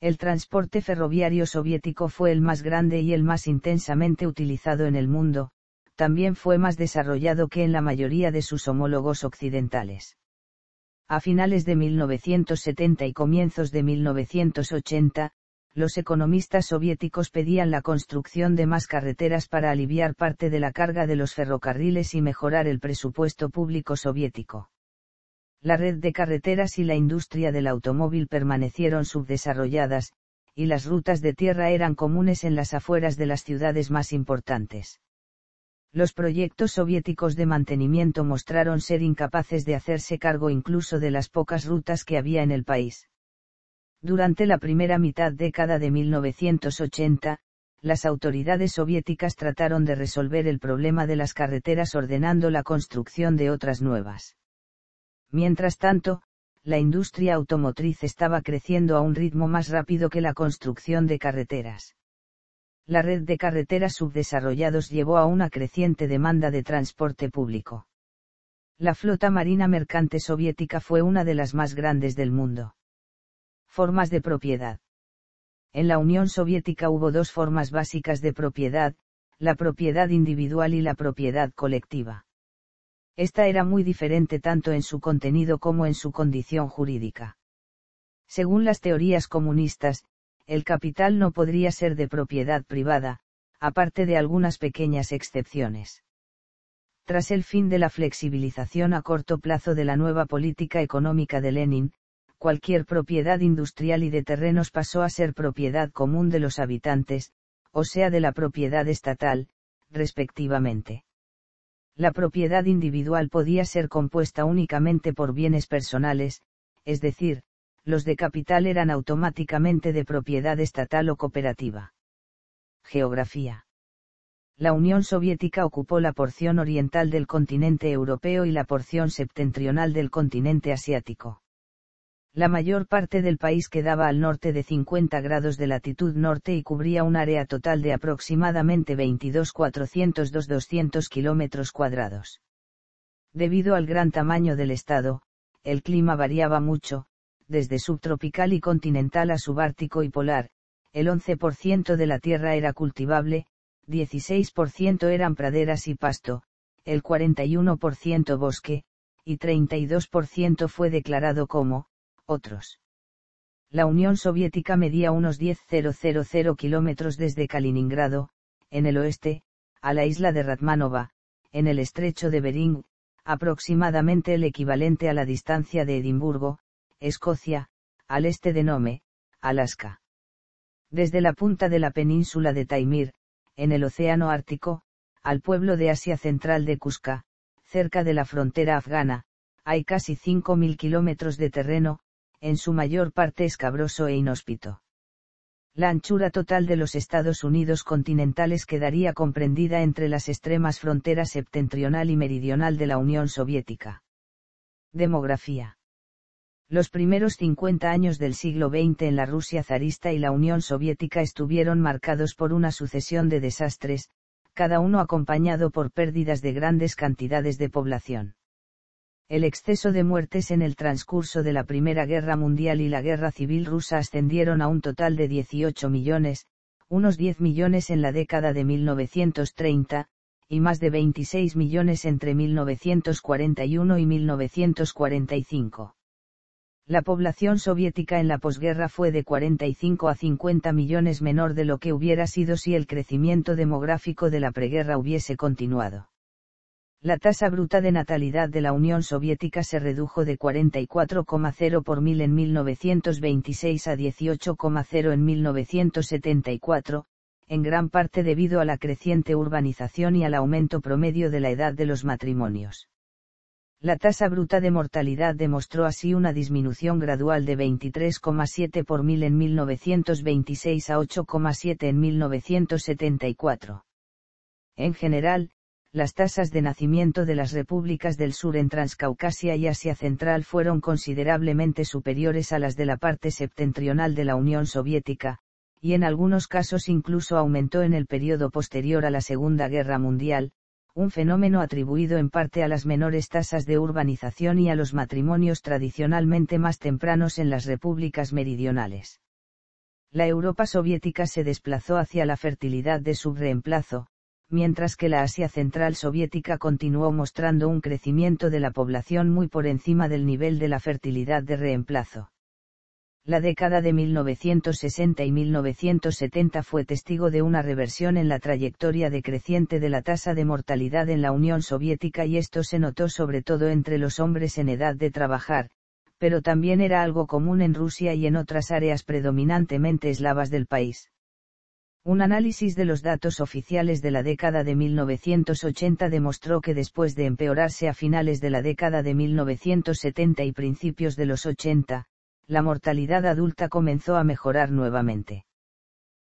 El transporte ferroviario soviético fue el más grande y el más intensamente utilizado en el mundo, también fue más desarrollado que en la mayoría de sus homólogos occidentales. A finales de 1970 y comienzos de 1980, los economistas soviéticos pedían la construcción de más carreteras para aliviar parte de la carga de los ferrocarriles y mejorar el presupuesto público soviético. La red de carreteras y la industria del automóvil permanecieron subdesarrolladas, y las rutas de tierra eran comunes en las afueras de las ciudades más importantes los proyectos soviéticos de mantenimiento mostraron ser incapaces de hacerse cargo incluso de las pocas rutas que había en el país. Durante la primera mitad década de 1980, las autoridades soviéticas trataron de resolver el problema de las carreteras ordenando la construcción de otras nuevas. Mientras tanto, la industria automotriz estaba creciendo a un ritmo más rápido que la construcción de carreteras la red de carreteras subdesarrollados llevó a una creciente demanda de transporte público. La flota marina mercante soviética fue una de las más grandes del mundo. Formas de propiedad. En la Unión Soviética hubo dos formas básicas de propiedad, la propiedad individual y la propiedad colectiva. Esta era muy diferente tanto en su contenido como en su condición jurídica. Según las teorías comunistas, el capital no podría ser de propiedad privada, aparte de algunas pequeñas excepciones. Tras el fin de la flexibilización a corto plazo de la nueva política económica de Lenin, cualquier propiedad industrial y de terrenos pasó a ser propiedad común de los habitantes, o sea de la propiedad estatal, respectivamente. La propiedad individual podía ser compuesta únicamente por bienes personales, es decir, los de capital eran automáticamente de propiedad estatal o cooperativa. Geografía. La Unión Soviética ocupó la porción oriental del continente europeo y la porción septentrional del continente asiático. La mayor parte del país quedaba al norte de 50 grados de latitud norte y cubría un área total de aproximadamente 22.402.200 kilómetros cuadrados. Debido al gran tamaño del estado, el clima variaba mucho, desde subtropical y continental a subártico y polar, el 11% de la tierra era cultivable, 16% eran praderas y pasto, el 41% bosque, y 32% fue declarado como, otros. La Unión Soviética medía unos 10.000 kilómetros desde Kaliningrado, en el oeste, a la isla de Ratmanova, en el estrecho de Bering, aproximadamente el equivalente a la distancia de Edimburgo, Escocia, al este de Nome, Alaska. Desde la punta de la península de Taimir, en el Océano Ártico, al pueblo de Asia Central de Cusca, cerca de la frontera afgana, hay casi 5.000 kilómetros de terreno, en su mayor parte escabroso e inhóspito. La anchura total de los Estados Unidos continentales quedaría comprendida entre las extremas fronteras septentrional y meridional de la Unión Soviética. Demografía. Los primeros 50 años del siglo XX en la Rusia zarista y la Unión Soviética estuvieron marcados por una sucesión de desastres, cada uno acompañado por pérdidas de grandes cantidades de población. El exceso de muertes en el transcurso de la Primera Guerra Mundial y la Guerra Civil rusa ascendieron a un total de 18 millones, unos 10 millones en la década de 1930, y más de 26 millones entre 1941 y 1945 la población soviética en la posguerra fue de 45 a 50 millones menor de lo que hubiera sido si el crecimiento demográfico de la preguerra hubiese continuado. La tasa bruta de natalidad de la Unión Soviética se redujo de 44,0 por mil en 1926 a 18,0 en 1974, en gran parte debido a la creciente urbanización y al aumento promedio de la edad de los matrimonios la tasa bruta de mortalidad demostró así una disminución gradual de 23,7 por mil en 1926 a 8,7 en 1974. En general, las tasas de nacimiento de las repúblicas del sur en Transcaucasia y Asia Central fueron considerablemente superiores a las de la parte septentrional de la Unión Soviética, y en algunos casos incluso aumentó en el periodo posterior a la Segunda Guerra Mundial, un fenómeno atribuido en parte a las menores tasas de urbanización y a los matrimonios tradicionalmente más tempranos en las repúblicas meridionales. La Europa soviética se desplazó hacia la fertilidad de subreemplazo, mientras que la Asia Central soviética continuó mostrando un crecimiento de la población muy por encima del nivel de la fertilidad de reemplazo la década de 1960 y 1970 fue testigo de una reversión en la trayectoria decreciente de la tasa de mortalidad en la Unión Soviética y esto se notó sobre todo entre los hombres en edad de trabajar, pero también era algo común en Rusia y en otras áreas predominantemente eslavas del país. Un análisis de los datos oficiales de la década de 1980 demostró que después de empeorarse a finales de la década de 1970 y principios de los 80, la mortalidad adulta comenzó a mejorar nuevamente.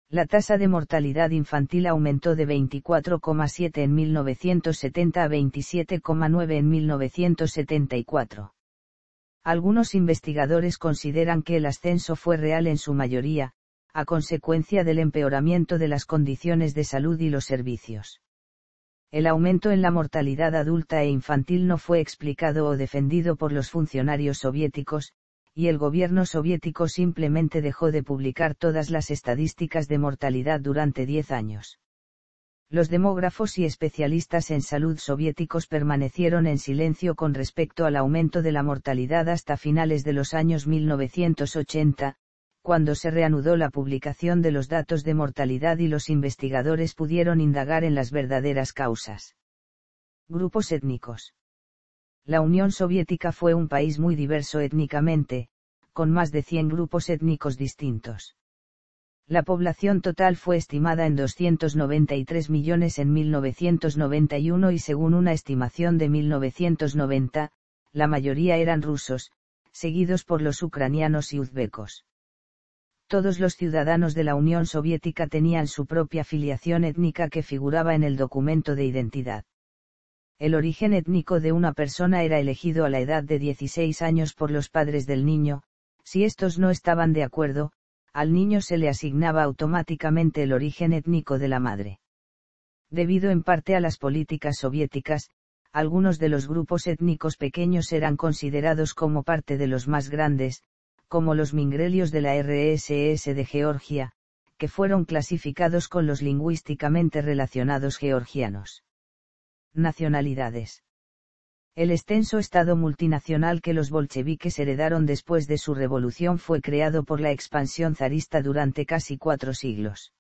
La tasa de mortalidad infantil aumentó de 24,7 en 1970 a 27,9 en 1974. Algunos investigadores consideran que el ascenso fue real en su mayoría, a consecuencia del empeoramiento de las condiciones de salud y los servicios. El aumento en la mortalidad adulta e infantil no fue explicado o defendido por los funcionarios soviéticos, y el gobierno soviético simplemente dejó de publicar todas las estadísticas de mortalidad durante 10 años. Los demógrafos y especialistas en salud soviéticos permanecieron en silencio con respecto al aumento de la mortalidad hasta finales de los años 1980, cuando se reanudó la publicación de los datos de mortalidad y los investigadores pudieron indagar en las verdaderas causas. Grupos étnicos la Unión Soviética fue un país muy diverso étnicamente, con más de 100 grupos étnicos distintos. La población total fue estimada en 293 millones en 1991 y según una estimación de 1990, la mayoría eran rusos, seguidos por los ucranianos y uzbecos. Todos los ciudadanos de la Unión Soviética tenían su propia filiación étnica que figuraba en el documento de identidad el origen étnico de una persona era elegido a la edad de 16 años por los padres del niño, si estos no estaban de acuerdo, al niño se le asignaba automáticamente el origen étnico de la madre. Debido en parte a las políticas soviéticas, algunos de los grupos étnicos pequeños eran considerados como parte de los más grandes, como los mingrelios de la RSS de Georgia, que fueron clasificados con los lingüísticamente relacionados georgianos nacionalidades. El extenso Estado multinacional que los bolcheviques heredaron después de su revolución fue creado por la expansión zarista durante casi cuatro siglos.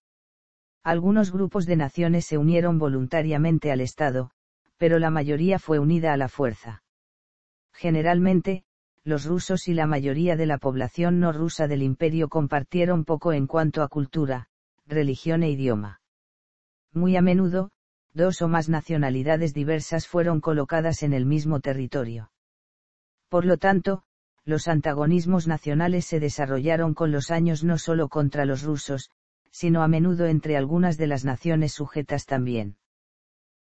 Algunos grupos de naciones se unieron voluntariamente al Estado, pero la mayoría fue unida a la fuerza. Generalmente, los rusos y la mayoría de la población no rusa del imperio compartieron poco en cuanto a cultura, religión e idioma. Muy a menudo, dos o más nacionalidades diversas fueron colocadas en el mismo territorio. Por lo tanto, los antagonismos nacionales se desarrollaron con los años no solo contra los rusos, sino a menudo entre algunas de las naciones sujetas también.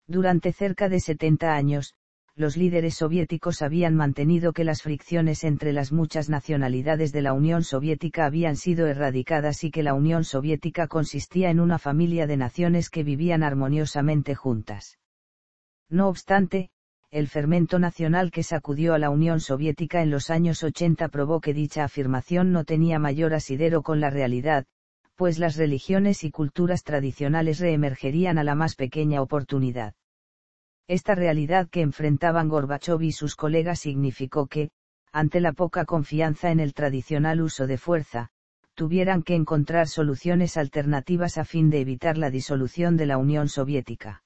Durante cerca de 70 años, los líderes soviéticos habían mantenido que las fricciones entre las muchas nacionalidades de la Unión Soviética habían sido erradicadas y que la Unión Soviética consistía en una familia de naciones que vivían armoniosamente juntas. No obstante, el fermento nacional que sacudió a la Unión Soviética en los años 80 probó que dicha afirmación no tenía mayor asidero con la realidad, pues las religiones y culturas tradicionales reemergerían a la más pequeña oportunidad esta realidad que enfrentaban Gorbachov y sus colegas significó que, ante la poca confianza en el tradicional uso de fuerza, tuvieran que encontrar soluciones alternativas a fin de evitar la disolución de la Unión Soviética.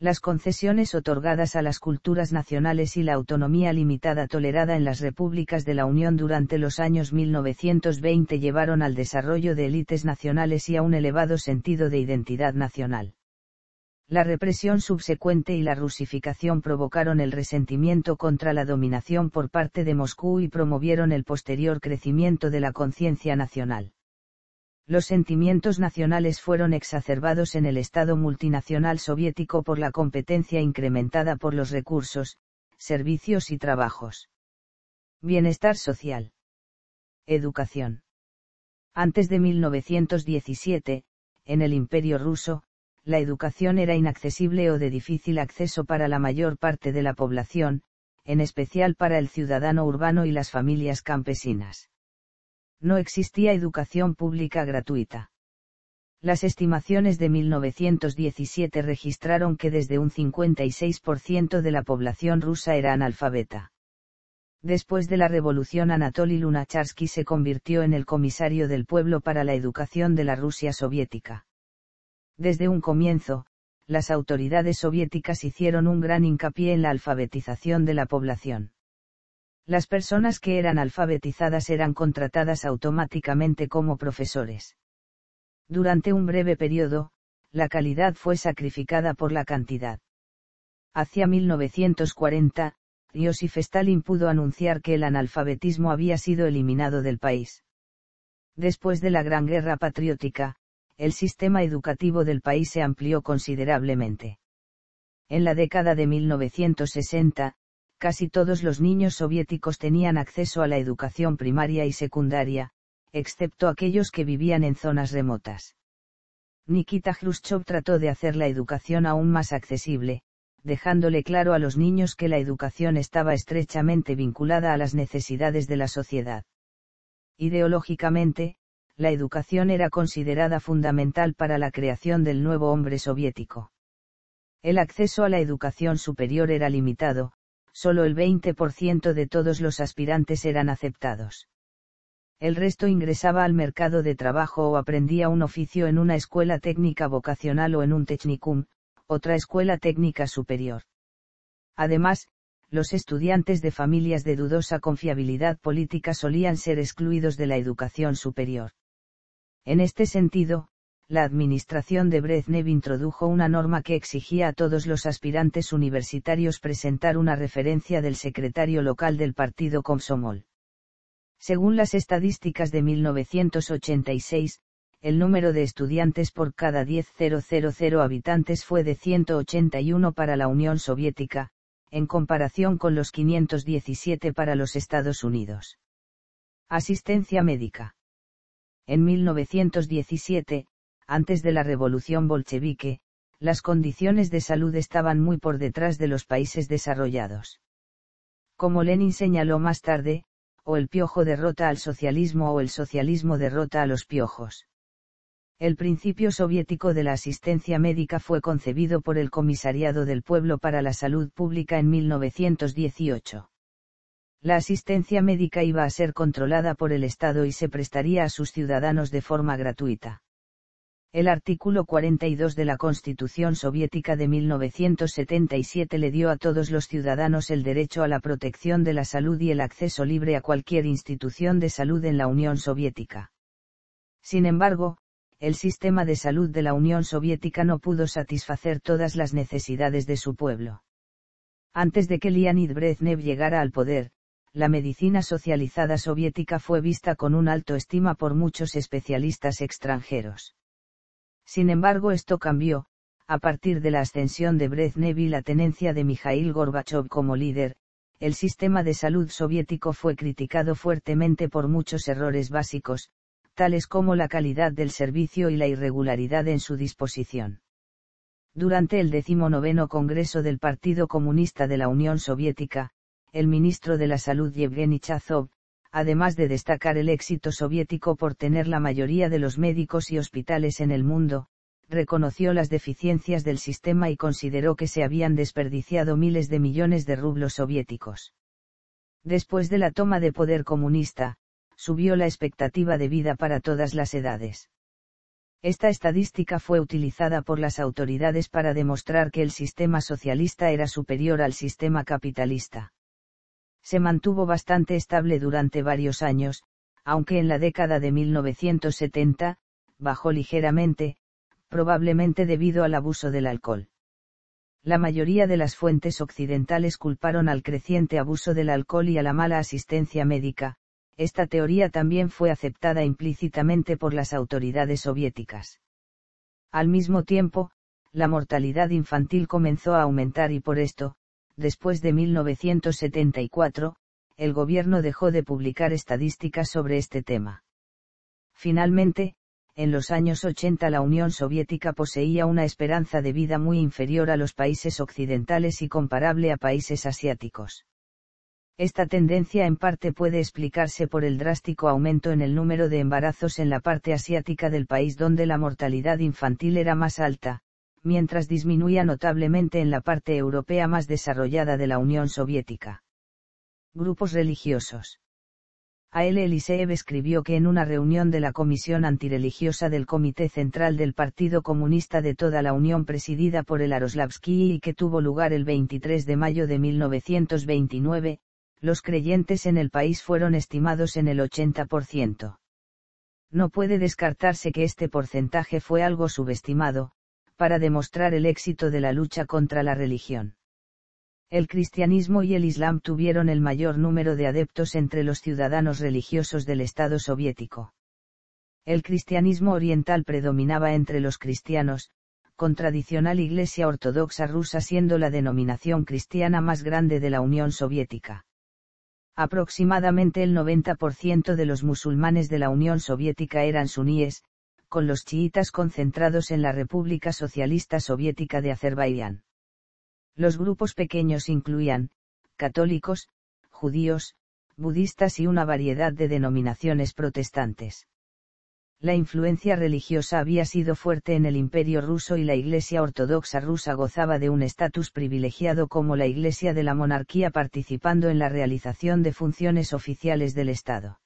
Las concesiones otorgadas a las culturas nacionales y la autonomía limitada tolerada en las repúblicas de la Unión durante los años 1920 llevaron al desarrollo de élites nacionales y a un elevado sentido de identidad nacional. La represión subsecuente y la rusificación provocaron el resentimiento contra la dominación por parte de Moscú y promovieron el posterior crecimiento de la conciencia nacional. Los sentimientos nacionales fueron exacerbados en el Estado multinacional soviético por la competencia incrementada por los recursos, servicios y trabajos. Bienestar social. Educación. Antes de 1917, en el Imperio ruso, la educación era inaccesible o de difícil acceso para la mayor parte de la población, en especial para el ciudadano urbano y las familias campesinas. No existía educación pública gratuita. Las estimaciones de 1917 registraron que desde un 56% de la población rusa era analfabeta. Después de la revolución Anatoly Lunacharsky se convirtió en el comisario del pueblo para la educación de la Rusia soviética. Desde un comienzo, las autoridades soviéticas hicieron un gran hincapié en la alfabetización de la población. Las personas que eran alfabetizadas eran contratadas automáticamente como profesores. Durante un breve periodo, la calidad fue sacrificada por la cantidad. Hacia 1940, Joseph Stalin pudo anunciar que el analfabetismo había sido eliminado del país. Después de la Gran Guerra Patriótica, el sistema educativo del país se amplió considerablemente. En la década de 1960, casi todos los niños soviéticos tenían acceso a la educación primaria y secundaria, excepto aquellos que vivían en zonas remotas. Nikita Khrushchev trató de hacer la educación aún más accesible, dejándole claro a los niños que la educación estaba estrechamente vinculada a las necesidades de la sociedad. Ideológicamente, la educación era considerada fundamental para la creación del nuevo hombre soviético. El acceso a la educación superior era limitado, solo el 20% de todos los aspirantes eran aceptados. El resto ingresaba al mercado de trabajo o aprendía un oficio en una escuela técnica vocacional o en un technicum, otra escuela técnica superior. Además, los estudiantes de familias de dudosa confiabilidad política solían ser excluidos de la educación superior. En este sentido, la administración de Brezhnev introdujo una norma que exigía a todos los aspirantes universitarios presentar una referencia del secretario local del partido Komsomol. Según las estadísticas de 1986, el número de estudiantes por cada 10.000 habitantes fue de 181 para la Unión Soviética, en comparación con los 517 para los Estados Unidos. Asistencia médica en 1917, antes de la revolución bolchevique, las condiciones de salud estaban muy por detrás de los países desarrollados. Como Lenin señaló más tarde, o el piojo derrota al socialismo o el socialismo derrota a los piojos. El principio soviético de la asistencia médica fue concebido por el Comisariado del Pueblo para la Salud Pública en 1918 la asistencia médica iba a ser controlada por el Estado y se prestaría a sus ciudadanos de forma gratuita. El artículo 42 de la Constitución soviética de 1977 le dio a todos los ciudadanos el derecho a la protección de la salud y el acceso libre a cualquier institución de salud en la Unión Soviética. Sin embargo, el sistema de salud de la Unión Soviética no pudo satisfacer todas las necesidades de su pueblo. Antes de que Leonid Brezhnev llegara al poder, la medicina socializada soviética fue vista con un alto estima por muchos especialistas extranjeros. Sin embargo, esto cambió, a partir de la ascensión de Brezhnev y la tenencia de Mikhail Gorbachev como líder, el sistema de salud soviético fue criticado fuertemente por muchos errores básicos, tales como la calidad del servicio y la irregularidad en su disposición. Durante el XIX Congreso del Partido Comunista de la Unión Soviética, el ministro de la Salud Yevgeny Chazov, además de destacar el éxito soviético por tener la mayoría de los médicos y hospitales en el mundo, reconoció las deficiencias del sistema y consideró que se habían desperdiciado miles de millones de rublos soviéticos. Después de la toma de poder comunista, subió la expectativa de vida para todas las edades. Esta estadística fue utilizada por las autoridades para demostrar que el sistema socialista era superior al sistema capitalista se mantuvo bastante estable durante varios años, aunque en la década de 1970, bajó ligeramente, probablemente debido al abuso del alcohol. La mayoría de las fuentes occidentales culparon al creciente abuso del alcohol y a la mala asistencia médica, esta teoría también fue aceptada implícitamente por las autoridades soviéticas. Al mismo tiempo, la mortalidad infantil comenzó a aumentar y por esto, después de 1974, el gobierno dejó de publicar estadísticas sobre este tema. Finalmente, en los años 80 la Unión Soviética poseía una esperanza de vida muy inferior a los países occidentales y comparable a países asiáticos. Esta tendencia en parte puede explicarse por el drástico aumento en el número de embarazos en la parte asiática del país donde la mortalidad infantil era más alta, mientras disminuía notablemente en la parte europea más desarrollada de la Unión Soviética. Grupos religiosos. A. L. Eliseev escribió que en una reunión de la Comisión Antirreligiosa del Comité Central del Partido Comunista de toda la Unión presidida por el Aroslavsky y que tuvo lugar el 23 de mayo de 1929, los creyentes en el país fueron estimados en el 80%. No puede descartarse que este porcentaje fue algo subestimado, para demostrar el éxito de la lucha contra la religión. El cristianismo y el islam tuvieron el mayor número de adeptos entre los ciudadanos religiosos del Estado soviético. El cristianismo oriental predominaba entre los cristianos, con tradicional Iglesia Ortodoxa rusa siendo la denominación cristiana más grande de la Unión Soviética. Aproximadamente el 90% de los musulmanes de la Unión Soviética eran suníes, con los chiitas concentrados en la República Socialista Soviética de Azerbaiyán. Los grupos pequeños incluían, católicos, judíos, budistas y una variedad de denominaciones protestantes. La influencia religiosa había sido fuerte en el Imperio ruso y la Iglesia ortodoxa rusa gozaba de un estatus privilegiado como la Iglesia de la monarquía participando en la realización de funciones oficiales del Estado.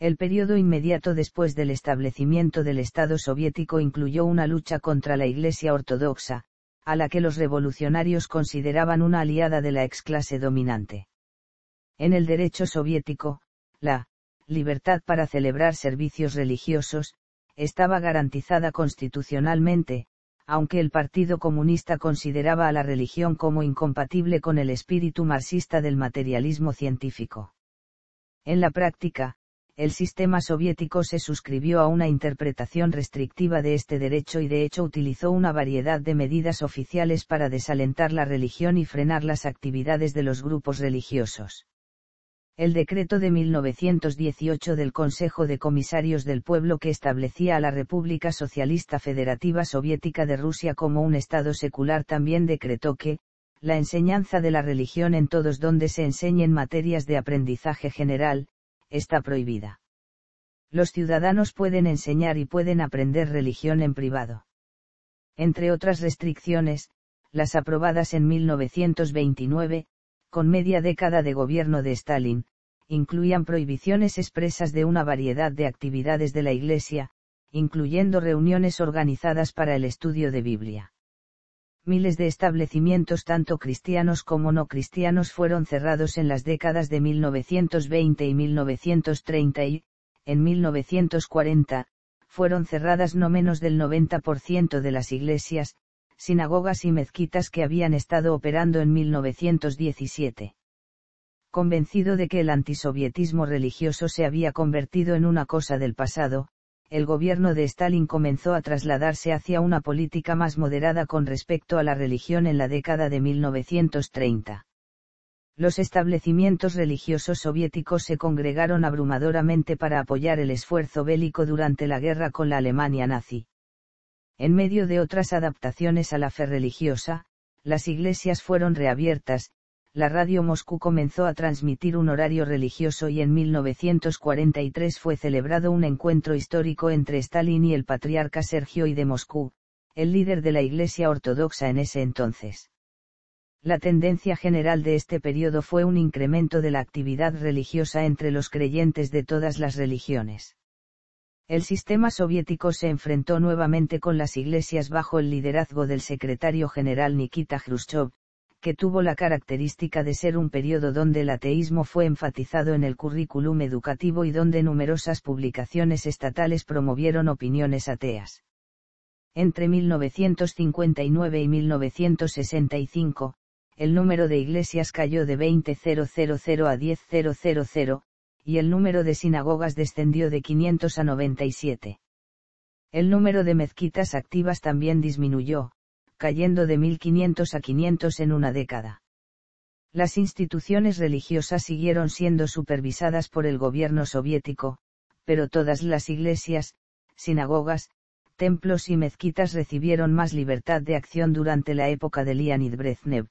El periodo inmediato después del establecimiento del Estado soviético incluyó una lucha contra la Iglesia ortodoxa, a la que los revolucionarios consideraban una aliada de la ex clase dominante. En el derecho soviético, la libertad para celebrar servicios religiosos, estaba garantizada constitucionalmente, aunque el Partido Comunista consideraba a la religión como incompatible con el espíritu marxista del materialismo científico. En la práctica, el sistema soviético se suscribió a una interpretación restrictiva de este derecho y de hecho utilizó una variedad de medidas oficiales para desalentar la religión y frenar las actividades de los grupos religiosos. El decreto de 1918 del Consejo de Comisarios del Pueblo que establecía a la República Socialista Federativa Soviética de Rusia como un Estado secular también decretó que, la enseñanza de la religión en todos donde se enseñen materias de aprendizaje general, está prohibida. Los ciudadanos pueden enseñar y pueden aprender religión en privado. Entre otras restricciones, las aprobadas en 1929, con media década de gobierno de Stalin, incluían prohibiciones expresas de una variedad de actividades de la Iglesia, incluyendo reuniones organizadas para el estudio de Biblia miles de establecimientos tanto cristianos como no cristianos fueron cerrados en las décadas de 1920 y 1930 y, en 1940, fueron cerradas no menos del 90% de las iglesias, sinagogas y mezquitas que habían estado operando en 1917. Convencido de que el antisovietismo religioso se había convertido en una cosa del pasado, el gobierno de Stalin comenzó a trasladarse hacia una política más moderada con respecto a la religión en la década de 1930. Los establecimientos religiosos soviéticos se congregaron abrumadoramente para apoyar el esfuerzo bélico durante la guerra con la Alemania nazi. En medio de otras adaptaciones a la fe religiosa, las iglesias fueron reabiertas, la radio Moscú comenzó a transmitir un horario religioso y en 1943 fue celebrado un encuentro histórico entre Stalin y el patriarca Sergio I de Moscú, el líder de la Iglesia Ortodoxa en ese entonces. La tendencia general de este periodo fue un incremento de la actividad religiosa entre los creyentes de todas las religiones. El sistema soviético se enfrentó nuevamente con las iglesias bajo el liderazgo del secretario general Nikita Khrushchev, que tuvo la característica de ser un periodo donde el ateísmo fue enfatizado en el currículum educativo y donde numerosas publicaciones estatales promovieron opiniones ateas. Entre 1959 y 1965, el número de iglesias cayó de 20.000 a 10.000, y el número de sinagogas descendió de 500 a 97. El número de mezquitas activas también disminuyó, cayendo de 1500 a 500 en una década. Las instituciones religiosas siguieron siendo supervisadas por el gobierno soviético, pero todas las iglesias, sinagogas, templos y mezquitas recibieron más libertad de acción durante la época de Leonid Brezhnev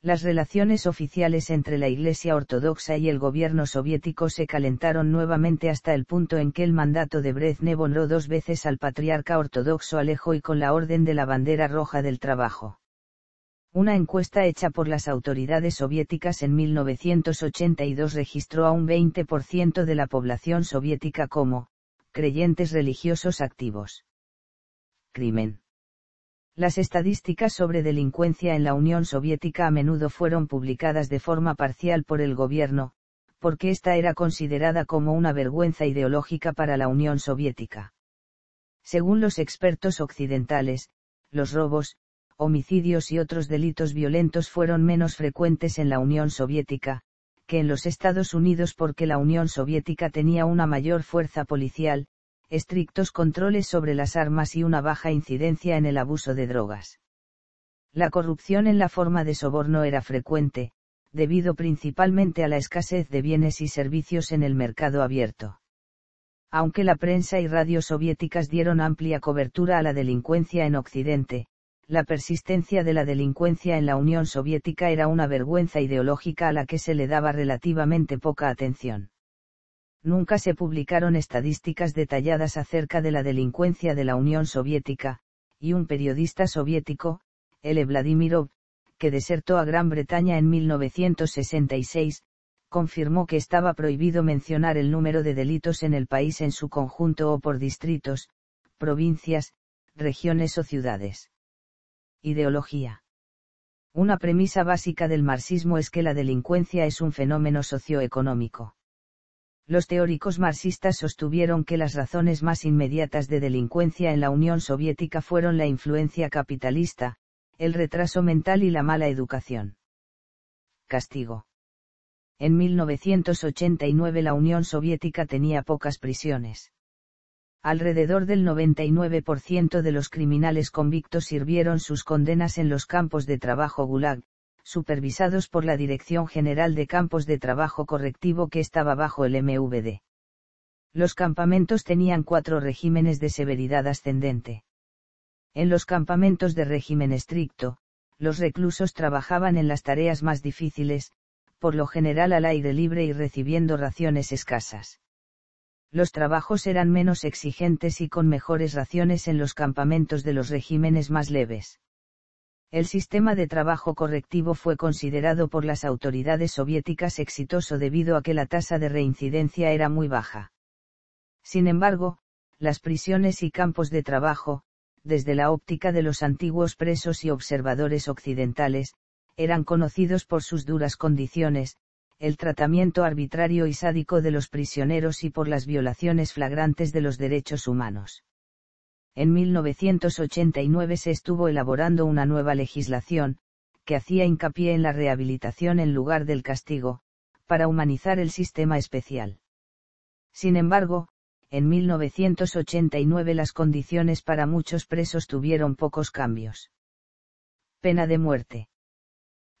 las relaciones oficiales entre la Iglesia Ortodoxa y el gobierno soviético se calentaron nuevamente hasta el punto en que el mandato de Brezhnev honró dos veces al patriarca ortodoxo Alejo y con la Orden de la Bandera Roja del Trabajo. Una encuesta hecha por las autoridades soviéticas en 1982 registró a un 20% de la población soviética como creyentes religiosos activos. Crimen las estadísticas sobre delincuencia en la Unión Soviética a menudo fueron publicadas de forma parcial por el gobierno, porque esta era considerada como una vergüenza ideológica para la Unión Soviética. Según los expertos occidentales, los robos, homicidios y otros delitos violentos fueron menos frecuentes en la Unión Soviética, que en los Estados Unidos porque la Unión Soviética tenía una mayor fuerza policial, estrictos controles sobre las armas y una baja incidencia en el abuso de drogas. La corrupción en la forma de soborno era frecuente, debido principalmente a la escasez de bienes y servicios en el mercado abierto. Aunque la prensa y radio soviéticas dieron amplia cobertura a la delincuencia en Occidente, la persistencia de la delincuencia en la Unión Soviética era una vergüenza ideológica a la que se le daba relativamente poca atención nunca se publicaron estadísticas detalladas acerca de la delincuencia de la Unión Soviética, y un periodista soviético, L. Vladimirov, que desertó a Gran Bretaña en 1966, confirmó que estaba prohibido mencionar el número de delitos en el país en su conjunto o por distritos, provincias, regiones o ciudades. Ideología. Una premisa básica del marxismo es que la delincuencia es un fenómeno socioeconómico los teóricos marxistas sostuvieron que las razones más inmediatas de delincuencia en la Unión Soviética fueron la influencia capitalista, el retraso mental y la mala educación. Castigo. En 1989 la Unión Soviética tenía pocas prisiones. Alrededor del 99% de los criminales convictos sirvieron sus condenas en los campos de trabajo Gulag, supervisados por la Dirección General de Campos de Trabajo Correctivo que estaba bajo el MVD. Los campamentos tenían cuatro regímenes de severidad ascendente. En los campamentos de régimen estricto, los reclusos trabajaban en las tareas más difíciles, por lo general al aire libre y recibiendo raciones escasas. Los trabajos eran menos exigentes y con mejores raciones en los campamentos de los regímenes más leves. El sistema de trabajo correctivo fue considerado por las autoridades soviéticas exitoso debido a que la tasa de reincidencia era muy baja. Sin embargo, las prisiones y campos de trabajo, desde la óptica de los antiguos presos y observadores occidentales, eran conocidos por sus duras condiciones, el tratamiento arbitrario y sádico de los prisioneros y por las violaciones flagrantes de los derechos humanos en 1989 se estuvo elaborando una nueva legislación, que hacía hincapié en la rehabilitación en lugar del castigo, para humanizar el sistema especial. Sin embargo, en 1989 las condiciones para muchos presos tuvieron pocos cambios. Pena de muerte.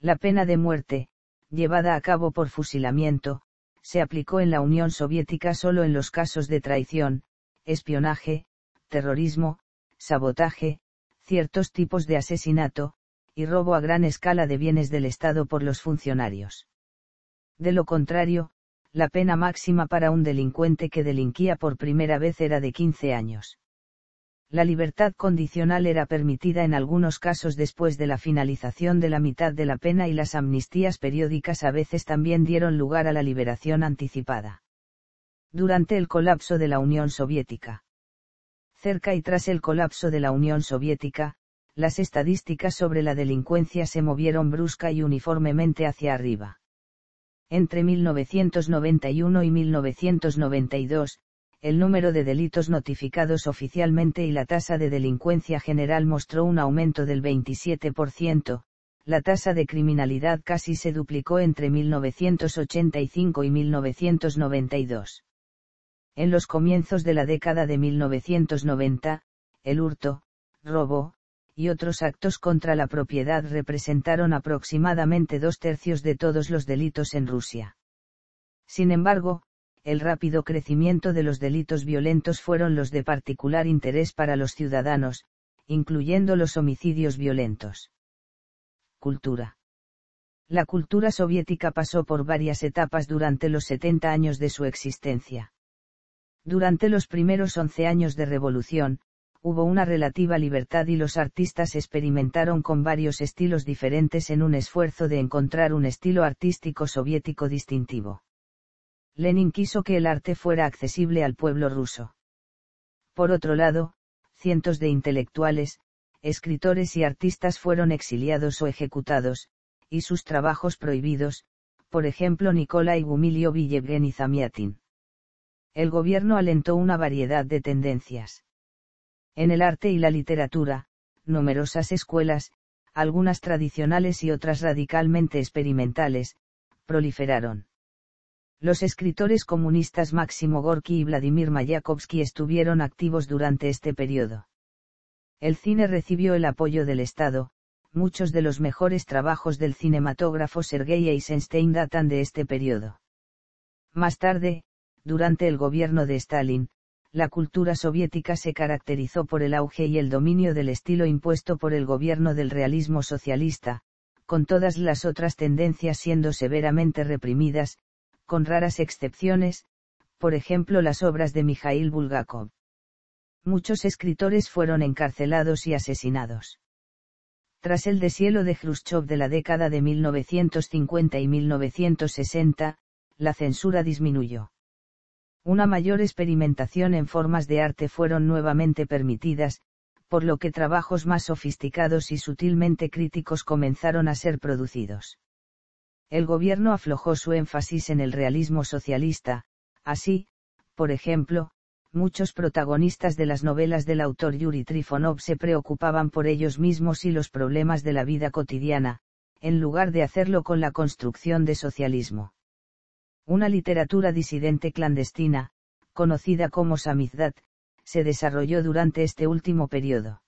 La pena de muerte, llevada a cabo por fusilamiento, se aplicó en la Unión Soviética solo en los casos de traición, espionaje, terrorismo, sabotaje, ciertos tipos de asesinato, y robo a gran escala de bienes del Estado por los funcionarios. De lo contrario, la pena máxima para un delincuente que delinquía por primera vez era de 15 años. La libertad condicional era permitida en algunos casos después de la finalización de la mitad de la pena y las amnistías periódicas a veces también dieron lugar a la liberación anticipada. Durante el colapso de la Unión Soviética cerca y tras el colapso de la Unión Soviética, las estadísticas sobre la delincuencia se movieron brusca y uniformemente hacia arriba. Entre 1991 y 1992, el número de delitos notificados oficialmente y la tasa de delincuencia general mostró un aumento del 27%, la tasa de criminalidad casi se duplicó entre 1985 y 1992. En los comienzos de la década de 1990, el hurto, robo, y otros actos contra la propiedad representaron aproximadamente dos tercios de todos los delitos en Rusia. Sin embargo, el rápido crecimiento de los delitos violentos fueron los de particular interés para los ciudadanos, incluyendo los homicidios violentos. Cultura. La cultura soviética pasó por varias etapas durante los 70 años de su existencia. Durante los primeros once años de revolución, hubo una relativa libertad y los artistas experimentaron con varios estilos diferentes en un esfuerzo de encontrar un estilo artístico soviético distintivo. Lenin quiso que el arte fuera accesible al pueblo ruso. Por otro lado, cientos de intelectuales, escritores y artistas fueron exiliados o ejecutados, y sus trabajos prohibidos, por ejemplo Nikolai Gumilio y Zamiatin el gobierno alentó una variedad de tendencias. En el arte y la literatura, numerosas escuelas, algunas tradicionales y otras radicalmente experimentales, proliferaron. Los escritores comunistas Máximo Gorky y Vladimir Mayakovsky estuvieron activos durante este periodo. El cine recibió el apoyo del Estado, muchos de los mejores trabajos del cinematógrafo Sergei Eisenstein datan de este periodo. Más tarde, durante el gobierno de Stalin, la cultura soviética se caracterizó por el auge y el dominio del estilo impuesto por el gobierno del realismo socialista, con todas las otras tendencias siendo severamente reprimidas, con raras excepciones, por ejemplo las obras de Mikhail Bulgakov. Muchos escritores fueron encarcelados y asesinados. Tras el deshielo de Khrushchev de la década de 1950 y 1960, la censura disminuyó una mayor experimentación en formas de arte fueron nuevamente permitidas, por lo que trabajos más sofisticados y sutilmente críticos comenzaron a ser producidos. El gobierno aflojó su énfasis en el realismo socialista, así, por ejemplo, muchos protagonistas de las novelas del autor Yuri Trifonov se preocupaban por ellos mismos y los problemas de la vida cotidiana, en lugar de hacerlo con la construcción de socialismo. Una literatura disidente clandestina, conocida como samizdat, se desarrolló durante este último periodo.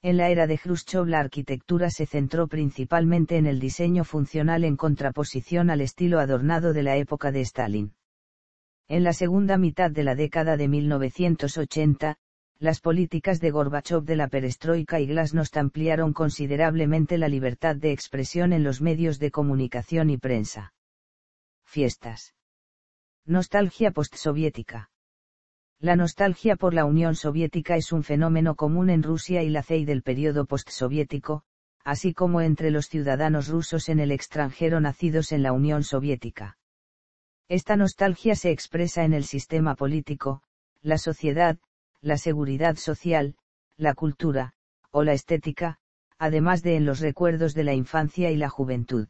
En la era de Khrushchev la arquitectura se centró principalmente en el diseño funcional en contraposición al estilo adornado de la época de Stalin. En la segunda mitad de la década de 1980, las políticas de Gorbachev de la perestroika y Glasnost ampliaron considerablemente la libertad de expresión en los medios de comunicación y prensa fiestas. Nostalgia postsoviética. La nostalgia por la Unión Soviética es un fenómeno común en Rusia y la CEI del periodo postsoviético, así como entre los ciudadanos rusos en el extranjero nacidos en la Unión Soviética. Esta nostalgia se expresa en el sistema político, la sociedad, la seguridad social, la cultura, o la estética, además de en los recuerdos de la infancia y la juventud.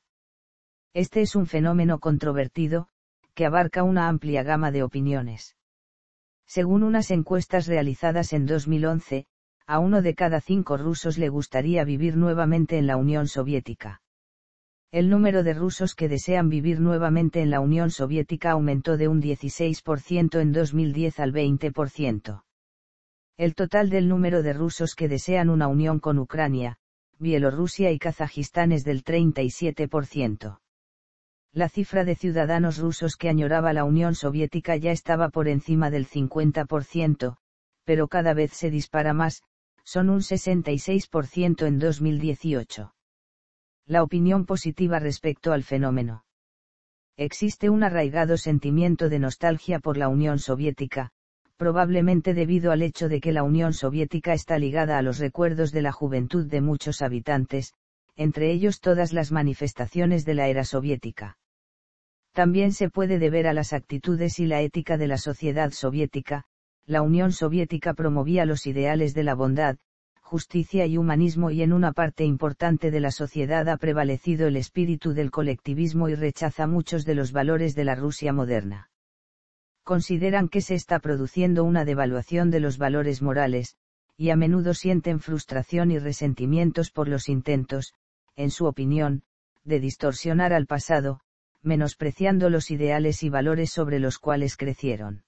Este es un fenómeno controvertido, que abarca una amplia gama de opiniones. Según unas encuestas realizadas en 2011, a uno de cada cinco rusos le gustaría vivir nuevamente en la Unión Soviética. El número de rusos que desean vivir nuevamente en la Unión Soviética aumentó de un 16% en 2010 al 20%. El total del número de rusos que desean una unión con Ucrania, Bielorrusia y Kazajistán es del 37% la cifra de ciudadanos rusos que añoraba la Unión Soviética ya estaba por encima del 50%, pero cada vez se dispara más, son un 66% en 2018. La opinión positiva respecto al fenómeno. Existe un arraigado sentimiento de nostalgia por la Unión Soviética, probablemente debido al hecho de que la Unión Soviética está ligada a los recuerdos de la juventud de muchos habitantes, entre ellos todas las manifestaciones de la era soviética también se puede deber a las actitudes y la ética de la sociedad soviética, la Unión Soviética promovía los ideales de la bondad, justicia y humanismo y en una parte importante de la sociedad ha prevalecido el espíritu del colectivismo y rechaza muchos de los valores de la Rusia moderna. Consideran que se está produciendo una devaluación de los valores morales, y a menudo sienten frustración y resentimientos por los intentos, en su opinión, de distorsionar al pasado, menospreciando los ideales y valores sobre los cuales crecieron.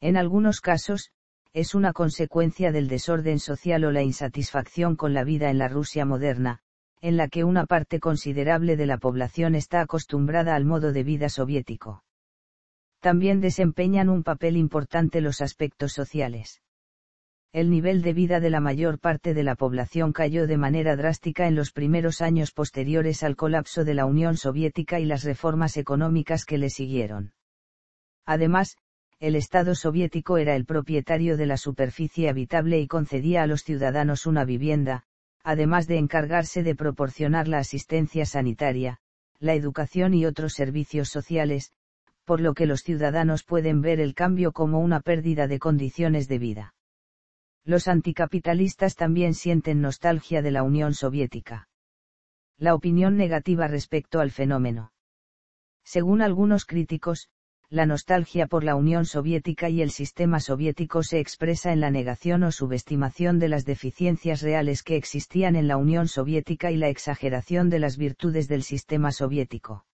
En algunos casos, es una consecuencia del desorden social o la insatisfacción con la vida en la Rusia moderna, en la que una parte considerable de la población está acostumbrada al modo de vida soviético. También desempeñan un papel importante los aspectos sociales el nivel de vida de la mayor parte de la población cayó de manera drástica en los primeros años posteriores al colapso de la Unión Soviética y las reformas económicas que le siguieron. Además, el Estado soviético era el propietario de la superficie habitable y concedía a los ciudadanos una vivienda, además de encargarse de proporcionar la asistencia sanitaria, la educación y otros servicios sociales, por lo que los ciudadanos pueden ver el cambio como una pérdida de condiciones de vida. Los anticapitalistas también sienten nostalgia de la Unión Soviética. La opinión negativa respecto al fenómeno. Según algunos críticos, la nostalgia por la Unión Soviética y el sistema soviético se expresa en la negación o subestimación de las deficiencias reales que existían en la Unión Soviética y la exageración de las virtudes del sistema soviético.